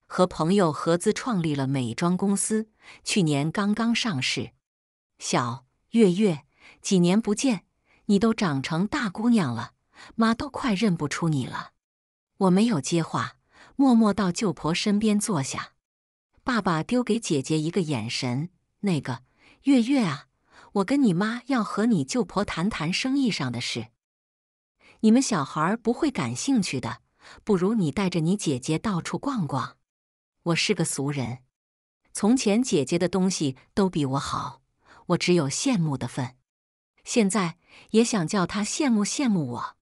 和朋友合资创立了美妆公司，去年刚刚上市。小月月，几年不见，你都长成大姑娘了，妈都快认不出你了。我没有接话，默默到舅婆身边坐下。爸爸丢给姐姐一个眼神，那个月月啊，我跟你妈要和你舅婆谈谈生意上的事。你们小孩不会感兴趣的，不如你带着你姐姐到处逛逛。我是个俗人，从前姐姐的东西都比我好，我只有羡慕的份。现在也想叫她羡慕羡慕我。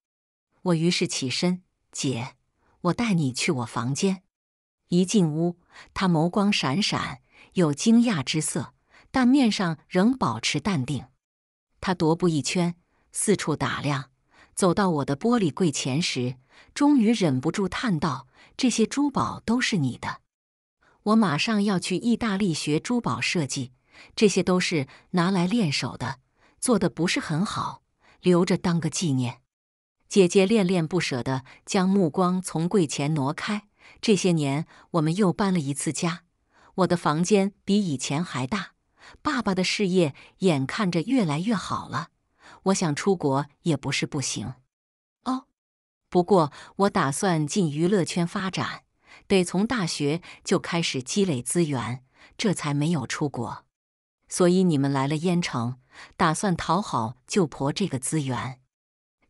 我于是起身，姐，我带你去我房间。一进屋，她眸光闪闪，有惊讶之色，但面上仍保持淡定。她踱步一圈，四处打量。走到我的玻璃柜前时，终于忍不住叹道：“这些珠宝都是你的。我马上要去意大利学珠宝设计，这些都是拿来练手的，做的不是很好，留着当个纪念。”姐姐恋恋不舍地将目光从柜前挪开。这些年，我们又搬了一次家，我的房间比以前还大。爸爸的事业眼看着越来越好了。我想出国也不是不行，哦，不过我打算进娱乐圈发展，得从大学就开始积累资源，这才没有出国。所以你们来了燕城，打算讨好舅婆这个资源。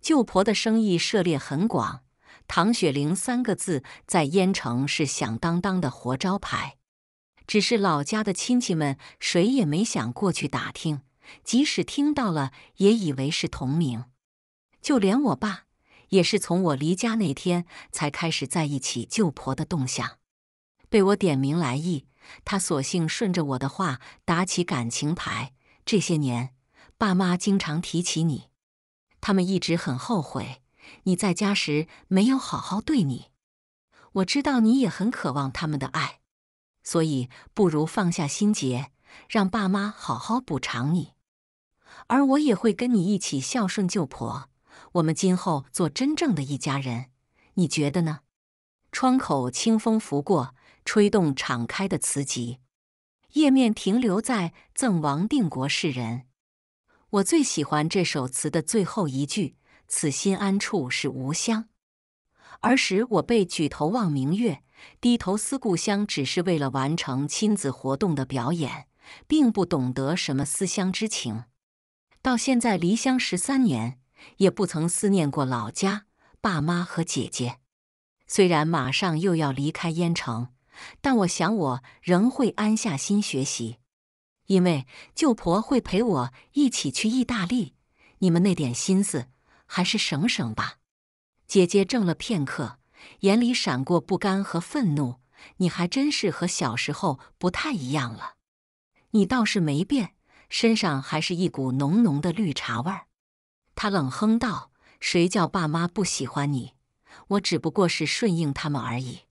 舅婆的生意涉猎很广，唐雪玲三个字在燕城是响当当的活招牌，只是老家的亲戚们谁也没想过去打听。即使听到了，也以为是同名。就连我爸，也是从我离家那天才开始在意起舅婆的动向。被我点名来意，他索性顺着我的话打起感情牌。这些年，爸妈经常提起你，他们一直很后悔你在家时没有好好对你。我知道你也很渴望他们的爱，所以不如放下心结，让爸妈好好补偿你。而我也会跟你一起孝顺舅婆，我们今后做真正的一家人，你觉得呢？窗口清风拂过，吹动敞开的瓷集，页面停留在《赠王定国世人》。我最喜欢这首词的最后一句：“此心安处是吾乡。”儿时我被举头望明月，低头思故乡”，只是为了完成亲子活动的表演，并不懂得什么思乡之情。到现在离乡十三年，也不曾思念过老家、爸妈和姐姐。虽然马上又要离开燕城，但我想我仍会安下心学习，因为舅婆会陪我一起去意大利。你们那点心思，还是省省吧。姐姐怔了片刻，眼里闪过不甘和愤怒。你还真是和小时候不太一样了，你倒是没变。身上还是一股浓浓的绿茶味儿，他冷哼道：“谁叫爸妈不喜欢你？我只不过是顺应他们而已。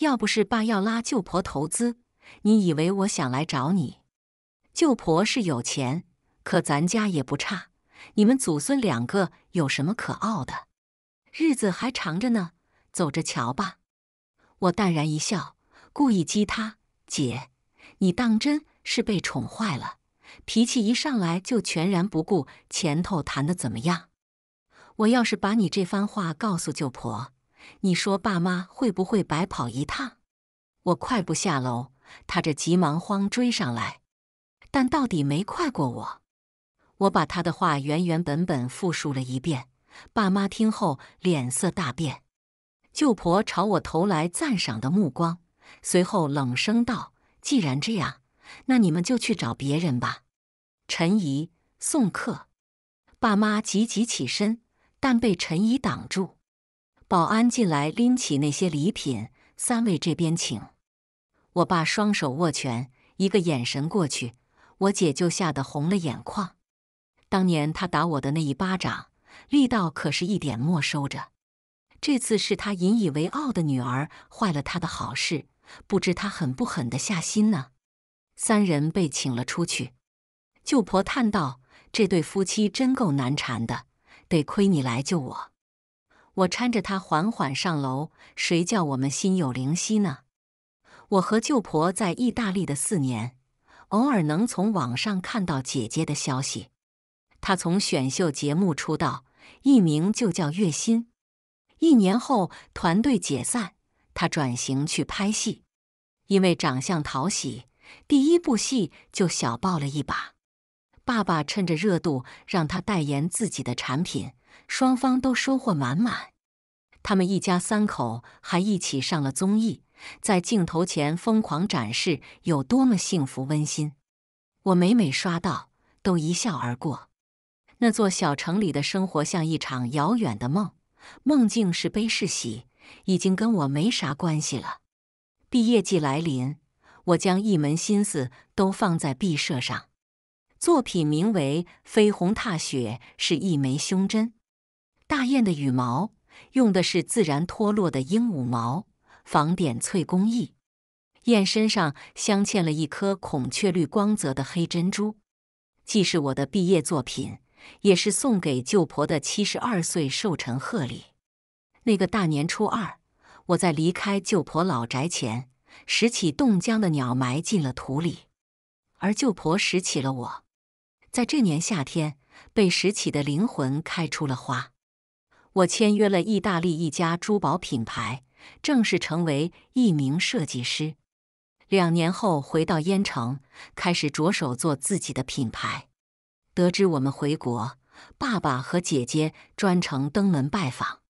要不是爸要拉舅婆投资，你以为我想来找你？舅婆是有钱，可咱家也不差。你们祖孙两个有什么可傲的？日子还长着呢，走着瞧吧。”我淡然一笑，故意激他：“姐，你当真是被宠坏了。”脾气一上来就全然不顾前头谈的怎么样。我要是把你这番话告诉舅婆，你说爸妈会不会白跑一趟？我快步下楼，他这急忙慌追上来，但到底没快过我。我把他的话原原本本复述了一遍。爸妈听后脸色大变，舅婆朝我投来赞赏的目光，随后冷声道：“既然这样，那你们就去找别人吧。”陈怡送客，爸妈急急起身，但被陈怡挡住。保安进来，拎起那些礼品。三位这边请。我爸双手握拳，一个眼神过去，我姐就吓得红了眼眶。当年他打我的那一巴掌，力道可是一点没收着。这次是他引以为傲的女儿，坏了他的好事，不知他狠不狠得下心呢？三人被请了出去。舅婆叹道：“这对夫妻真够难缠的，得亏你来救我。”我搀着他缓缓上楼。谁叫我们心有灵犀呢？我和舅婆在意大利的四年，偶尔能从网上看到姐姐的消息。她从选秀节目出道，艺名就叫月薪。一年后，团队解散，她转型去拍戏。因为长相讨喜，第一部戏就小爆了一把。爸爸趁着热度让他代言自己的产品，双方都收获满满。他们一家三口还一起上了综艺，在镜头前疯狂展示有多么幸福温馨。我每每刷到都一笑而过。那座小城里的生活像一场遥远的梦，梦境是悲是喜，已经跟我没啥关系了。毕业季来临，我将一门心思都放在毕设上。作品名为《飞鸿踏雪》，是一枚胸针。大雁的羽毛用的是自然脱落的鹦鹉毛，仿点翠工艺。雁身上镶嵌了一颗孔雀绿光泽的黑珍珠，既是我的毕业作品，也是送给舅婆的七十二岁寿辰贺礼。那个大年初二，我在离开舅婆老宅前，拾起冻僵的鸟，埋进了土里，而舅婆拾起了我。在这年夏天，被拾起的灵魂开出了花。我签约了意大利一家珠宝品牌，正式成为一名设计师。两年后回到燕城，开始着手做自己的品牌。得知我们回国，爸爸和姐姐专程登门拜访。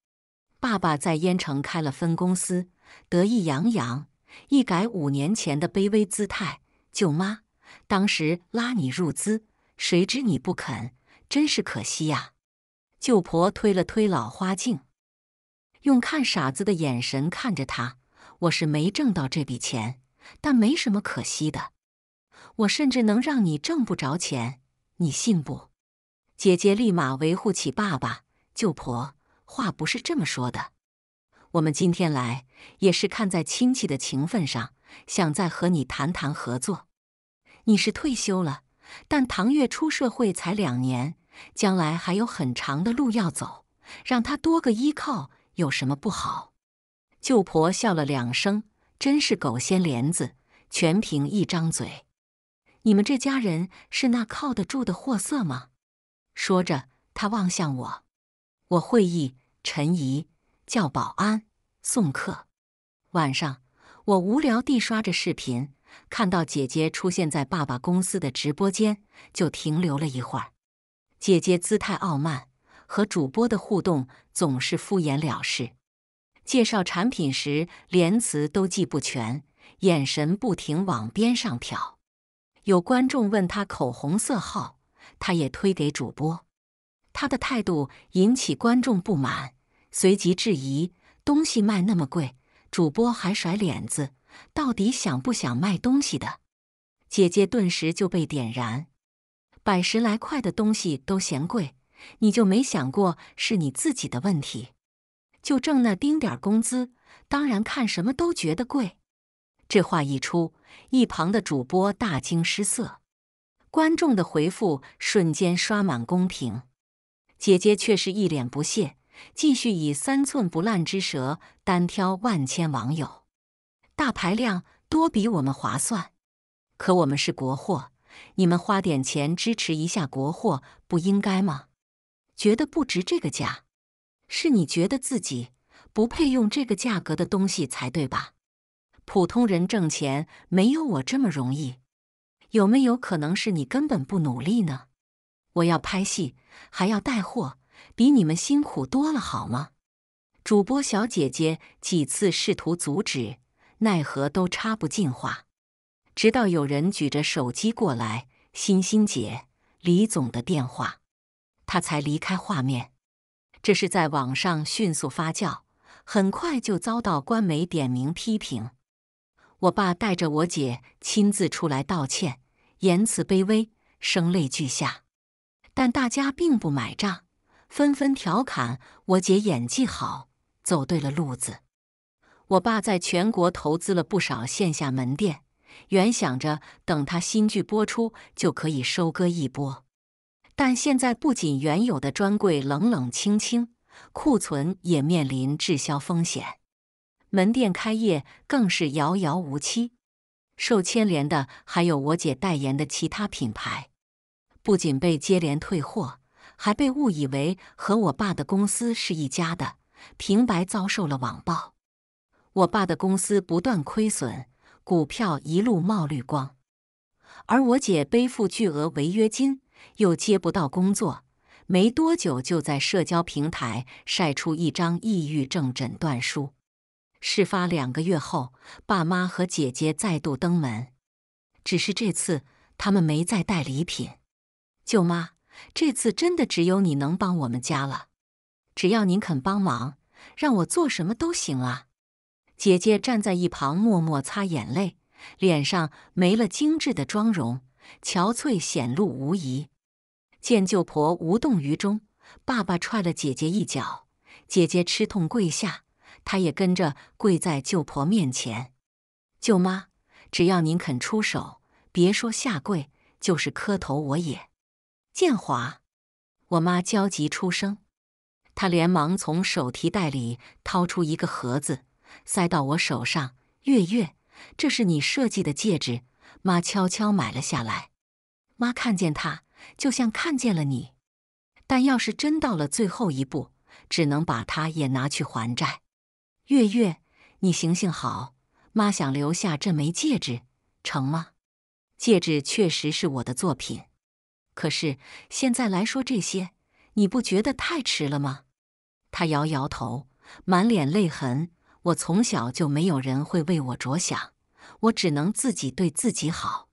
爸爸在燕城开了分公司，得意洋洋，一改五年前的卑微姿态。舅妈，当时拉你入资。谁知你不肯，真是可惜呀！舅婆推了推老花镜，用看傻子的眼神看着他。我是没挣到这笔钱，但没什么可惜的。我甚至能让你挣不着钱，你信不？姐姐立马维护起爸爸。舅婆话不是这么说的，我们今天来也是看在亲戚的情分上，想再和你谈谈合作。你是退休了。但唐月出社会才两年，将来还有很长的路要走，让他多个依靠有什么不好？舅婆笑了两声，真是狗掀帘子，全凭一张嘴。你们这家人是那靠得住的货色吗？说着，她望向我。我会意，陈怡叫保安送客。晚上，我无聊地刷着视频。看到姐姐出现在爸爸公司的直播间，就停留了一会儿。姐姐姿态傲慢，和主播的互动总是敷衍了事。介绍产品时连词都记不全，眼神不停往边上瞟。有观众问她口红色号，她也推给主播。她的态度引起观众不满，随即质疑：东西卖那么贵，主播还甩脸子。到底想不想卖东西的？姐姐顿时就被点燃，百十来块的东西都嫌贵，你就没想过是你自己的问题？就挣那丁点工资，当然看什么都觉得贵。这话一出，一旁的主播大惊失色，观众的回复瞬间刷满公屏。姐姐却是一脸不屑，继续以三寸不烂之舌单挑万千网友。大排量多比我们划算，可我们是国货，你们花点钱支持一下国货不应该吗？觉得不值这个价，是你觉得自己不配用这个价格的东西才对吧？普通人挣钱没有我这么容易，有没有可能是你根本不努力呢？我要拍戏还要带货，比你们辛苦多了，好吗？主播小姐姐几次试图阻止。奈何都插不进话，直到有人举着手机过来，欣欣姐，李总的电话，他才离开画面。这是在网上迅速发酵，很快就遭到官媒点名批评。我爸带着我姐亲自出来道歉，言辞卑微，声泪俱下，但大家并不买账，纷纷调侃我姐演技好，走对了路子。我爸在全国投资了不少线下门店，原想着等他新剧播出就可以收割一波，但现在不仅原有的专柜冷冷清清，库存也面临滞销风险，门店开业更是遥遥无期。受牵连的还有我姐代言的其他品牌，不仅被接连退货，还被误以为和我爸的公司是一家的，平白遭受了网暴。我爸的公司不断亏损，股票一路冒绿光，而我姐背负巨额违约金，又接不到工作，没多久就在社交平台晒出一张抑郁症诊断书。事发两个月后，爸妈和姐姐再度登门，只是这次他们没再带礼品。舅妈，这次真的只有你能帮我们家了，只要您肯帮忙，让我做什么都行啊。姐姐站在一旁默默擦眼泪，脸上没了精致的妆容，憔悴显露无遗。见舅婆无动于衷，爸爸踹了姐姐一脚，姐姐吃痛跪下，他也跟着跪在舅婆面前。舅妈，只要您肯出手，别说下跪，就是磕头我也。建华，我妈焦急出声，她连忙从手提袋里掏出一个盒子。塞到我手上，月月，这是你设计的戒指，妈悄悄买了下来。妈看见它，就像看见了你。但要是真到了最后一步，只能把它也拿去还债。月月，你行行好，妈想留下这枚戒指，成吗？戒指确实是我的作品，可是现在来说这些，你不觉得太迟了吗？他摇摇头，满脸泪痕。我从小就没有人会为我着想，我只能自己对自己好。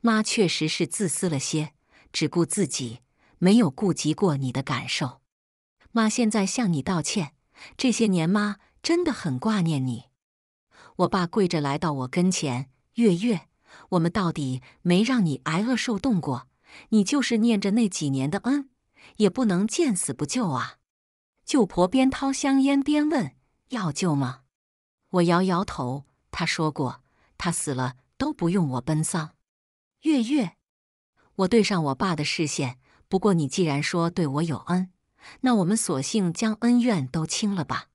妈确实是自私了些，只顾自己，没有顾及过你的感受。妈现在向你道歉，这些年妈真的很挂念你。我爸跪着来到我跟前：“月月，我们到底没让你挨饿受冻过，你就是念着那几年的恩，也不能见死不救啊。”舅婆边掏香烟边问。要救吗？我摇摇头。他说过，他死了都不用我奔丧。月月，我对上我爸的视线。不过你既然说对我有恩，那我们索性将恩怨都清了吧。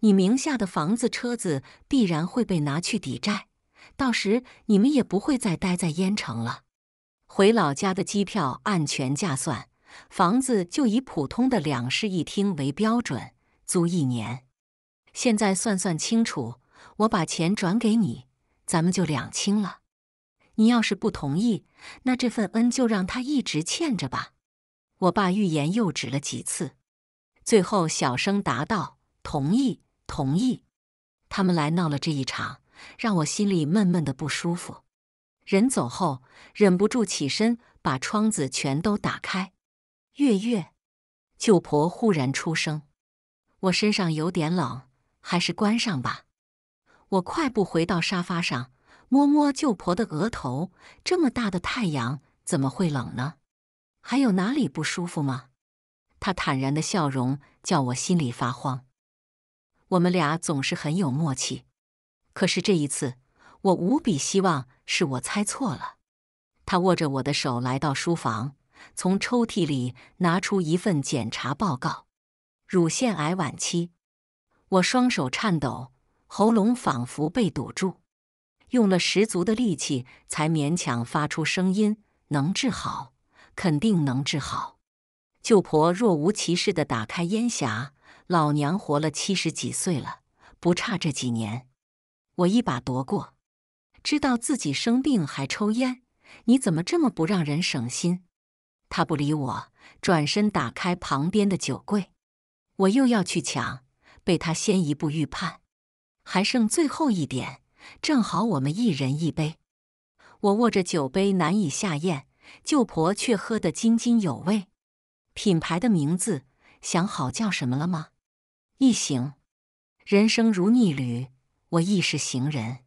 你名下的房子、车子必然会被拿去抵债，到时你们也不会再待在燕城了。回老家的机票按全价算，房子就以普通的两室一厅为标准，租一年。现在算算清楚，我把钱转给你，咱们就两清了。你要是不同意，那这份恩就让他一直欠着吧。我爸欲言又止了几次，最后小声答道：“同意，同意。”他们来闹了这一场，让我心里闷闷的不舒服。人走后，忍不住起身把窗子全都打开。月月，舅婆忽然出声：“我身上有点冷。”还是关上吧。我快步回到沙发上，摸摸舅婆的额头。这么大的太阳，怎么会冷呢？还有哪里不舒服吗？她坦然的笑容叫我心里发慌。我们俩总是很有默契，可是这一次，我无比希望是我猜错了。他握着我的手来到书房，从抽屉里拿出一份检查报告：乳腺癌晚期。我双手颤抖，喉咙仿佛被堵住，用了十足的力气才勉强发出声音：“能治好，肯定能治好。”舅婆若无其事地打开烟匣。老娘活了七十几岁了，不差这几年。我一把夺过，知道自己生病还抽烟，你怎么这么不让人省心？她不理我，转身打开旁边的酒柜。我又要去抢。被他先一步预判，还剩最后一点，正好我们一人一杯。我握着酒杯难以下咽，舅婆却喝得津津有味。品牌的名字想好叫什么了吗？一行，人生如逆旅，我亦是行人。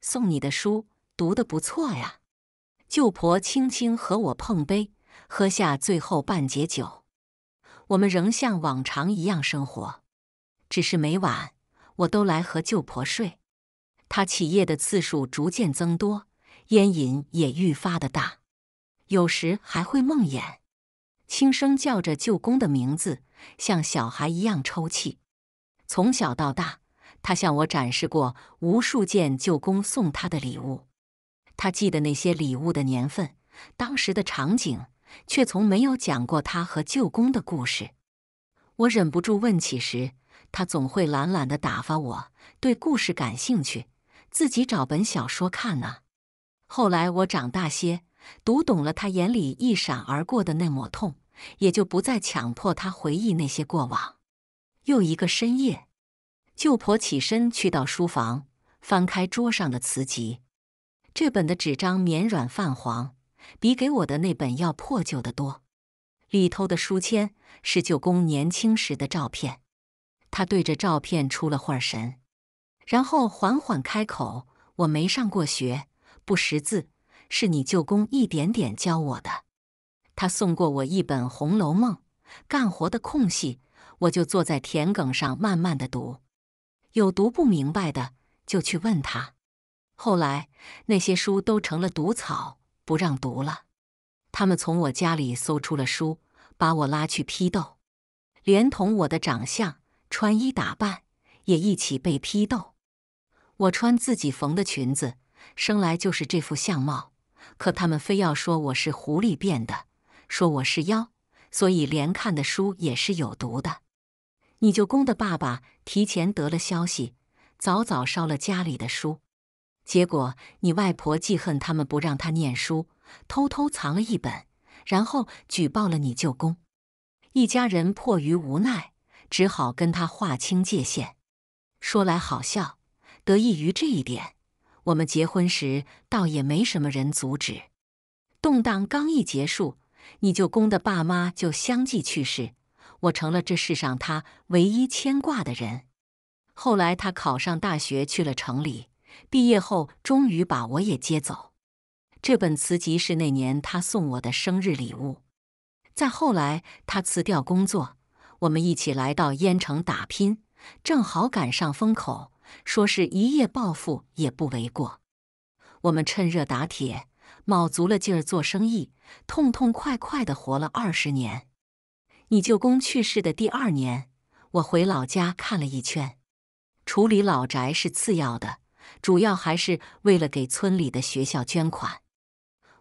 送你的书读得不错呀。舅婆轻轻和我碰杯，喝下最后半截酒。我们仍像往常一样生活。只是每晚我都来和舅婆睡，他起夜的次数逐渐增多，烟瘾也愈发的大，有时还会梦魇，轻声叫着舅公的名字，像小孩一样抽泣。从小到大，他向我展示过无数件舅公送他的礼物，他记得那些礼物的年份、当时的场景，却从没有讲过他和舅公的故事。我忍不住问起时。他总会懒懒的打发我，对故事感兴趣，自己找本小说看啊。后来我长大些，读懂了他眼里一闪而过的那抹痛，也就不再强迫他回忆那些过往。又一个深夜，舅婆起身去到书房，翻开桌上的词集。这本的纸张绵软泛黄，比给我的那本要破旧的多。里头的书签是舅公年轻时的照片。他对着照片出了会儿神，然后缓缓开口：“我没上过学，不识字，是你舅公一点点教我的。他送过我一本《红楼梦》，干活的空隙，我就坐在田埂上慢慢的读。有读不明白的，就去问他。后来那些书都成了毒草，不让读了。他们从我家里搜出了书，把我拉去批斗，连同我的长相。”穿衣打扮也一起被批斗。我穿自己缝的裙子，生来就是这副相貌，可他们非要说我是狐狸变的，说我是妖，所以连看的书也是有毒的。你舅公的爸爸提前得了消息，早早烧了家里的书，结果你外婆记恨他们不让他念书，偷偷藏了一本，然后举报了你舅公。一家人迫于无奈。只好跟他划清界限。说来好笑，得益于这一点，我们结婚时倒也没什么人阻止。动荡刚一结束，你就公的爸妈就相继去世，我成了这世上他唯一牵挂的人。后来他考上大学去了城里，毕业后终于把我也接走。这本词集是那年他送我的生日礼物。再后来，他辞掉工作。我们一起来到燕城打拼，正好赶上风口，说是一夜暴富也不为过。我们趁热打铁，卯足了劲儿做生意，痛痛快快的活了二十年。你舅公去世的第二年，我回老家看了一圈，处理老宅是次要的，主要还是为了给村里的学校捐款。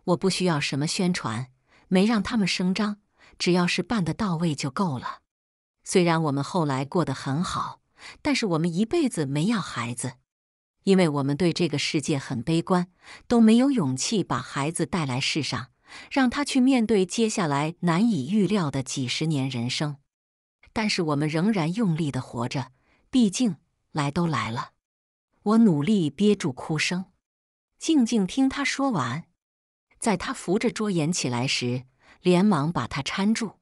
我不需要什么宣传，没让他们声张，只要是办的到位就够了。虽然我们后来过得很好，但是我们一辈子没要孩子，因为我们对这个世界很悲观，都没有勇气把孩子带来世上，让他去面对接下来难以预料的几十年人生。但是我们仍然用力的活着，毕竟来都来了。我努力憋住哭声，静静听他说完。在他扶着桌沿起来时，连忙把他搀住。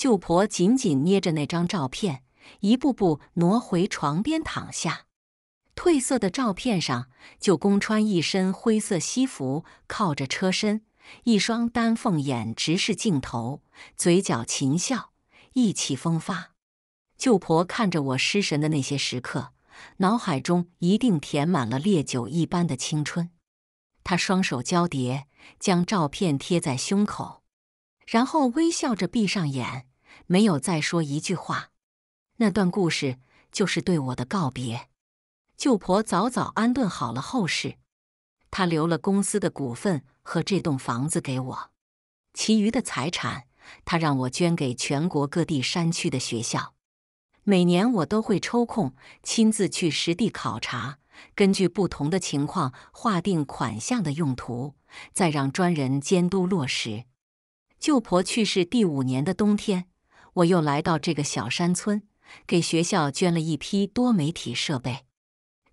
舅婆紧紧捏着那张照片，一步步挪回床边躺下。褪色的照片上，舅公穿一身灰色西服，靠着车身，一双丹凤眼直视镜头，嘴角噙笑，意气风发。舅婆看着我失神的那些时刻，脑海中一定填满了烈酒一般的青春。她双手交叠，将照片贴在胸口，然后微笑着闭上眼。没有再说一句话。那段故事就是对我的告别。舅婆早早安顿好了后事，她留了公司的股份和这栋房子给我，其余的财产她让我捐给全国各地山区的学校。每年我都会抽空亲自去实地考察，根据不同的情况划定款项的用途，再让专人监督落实。舅婆去世第五年的冬天。我又来到这个小山村，给学校捐了一批多媒体设备。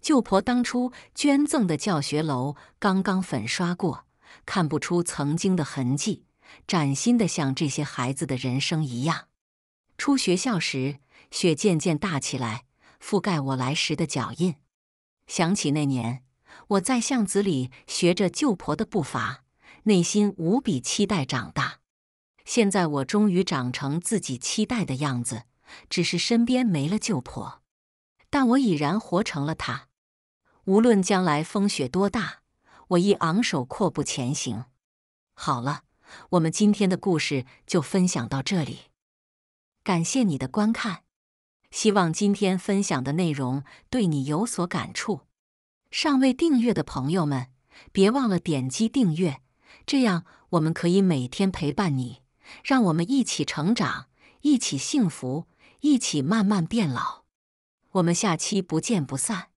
舅婆当初捐赠的教学楼刚刚粉刷过，看不出曾经的痕迹，崭新的像这些孩子的人生一样。出学校时，雪渐渐大起来，覆盖我来时的脚印。想起那年，我在巷子里学着舅婆的步伐，内心无比期待长大。现在我终于长成自己期待的样子，只是身边没了舅婆，但我已然活成了她。无论将来风雪多大，我一昂首阔步前行。好了，我们今天的故事就分享到这里，感谢你的观看。希望今天分享的内容对你有所感触。尚未订阅的朋友们，别忘了点击订阅，这样我们可以每天陪伴你。让我们一起成长，一起幸福，一起慢慢变老。我们下期不见不散。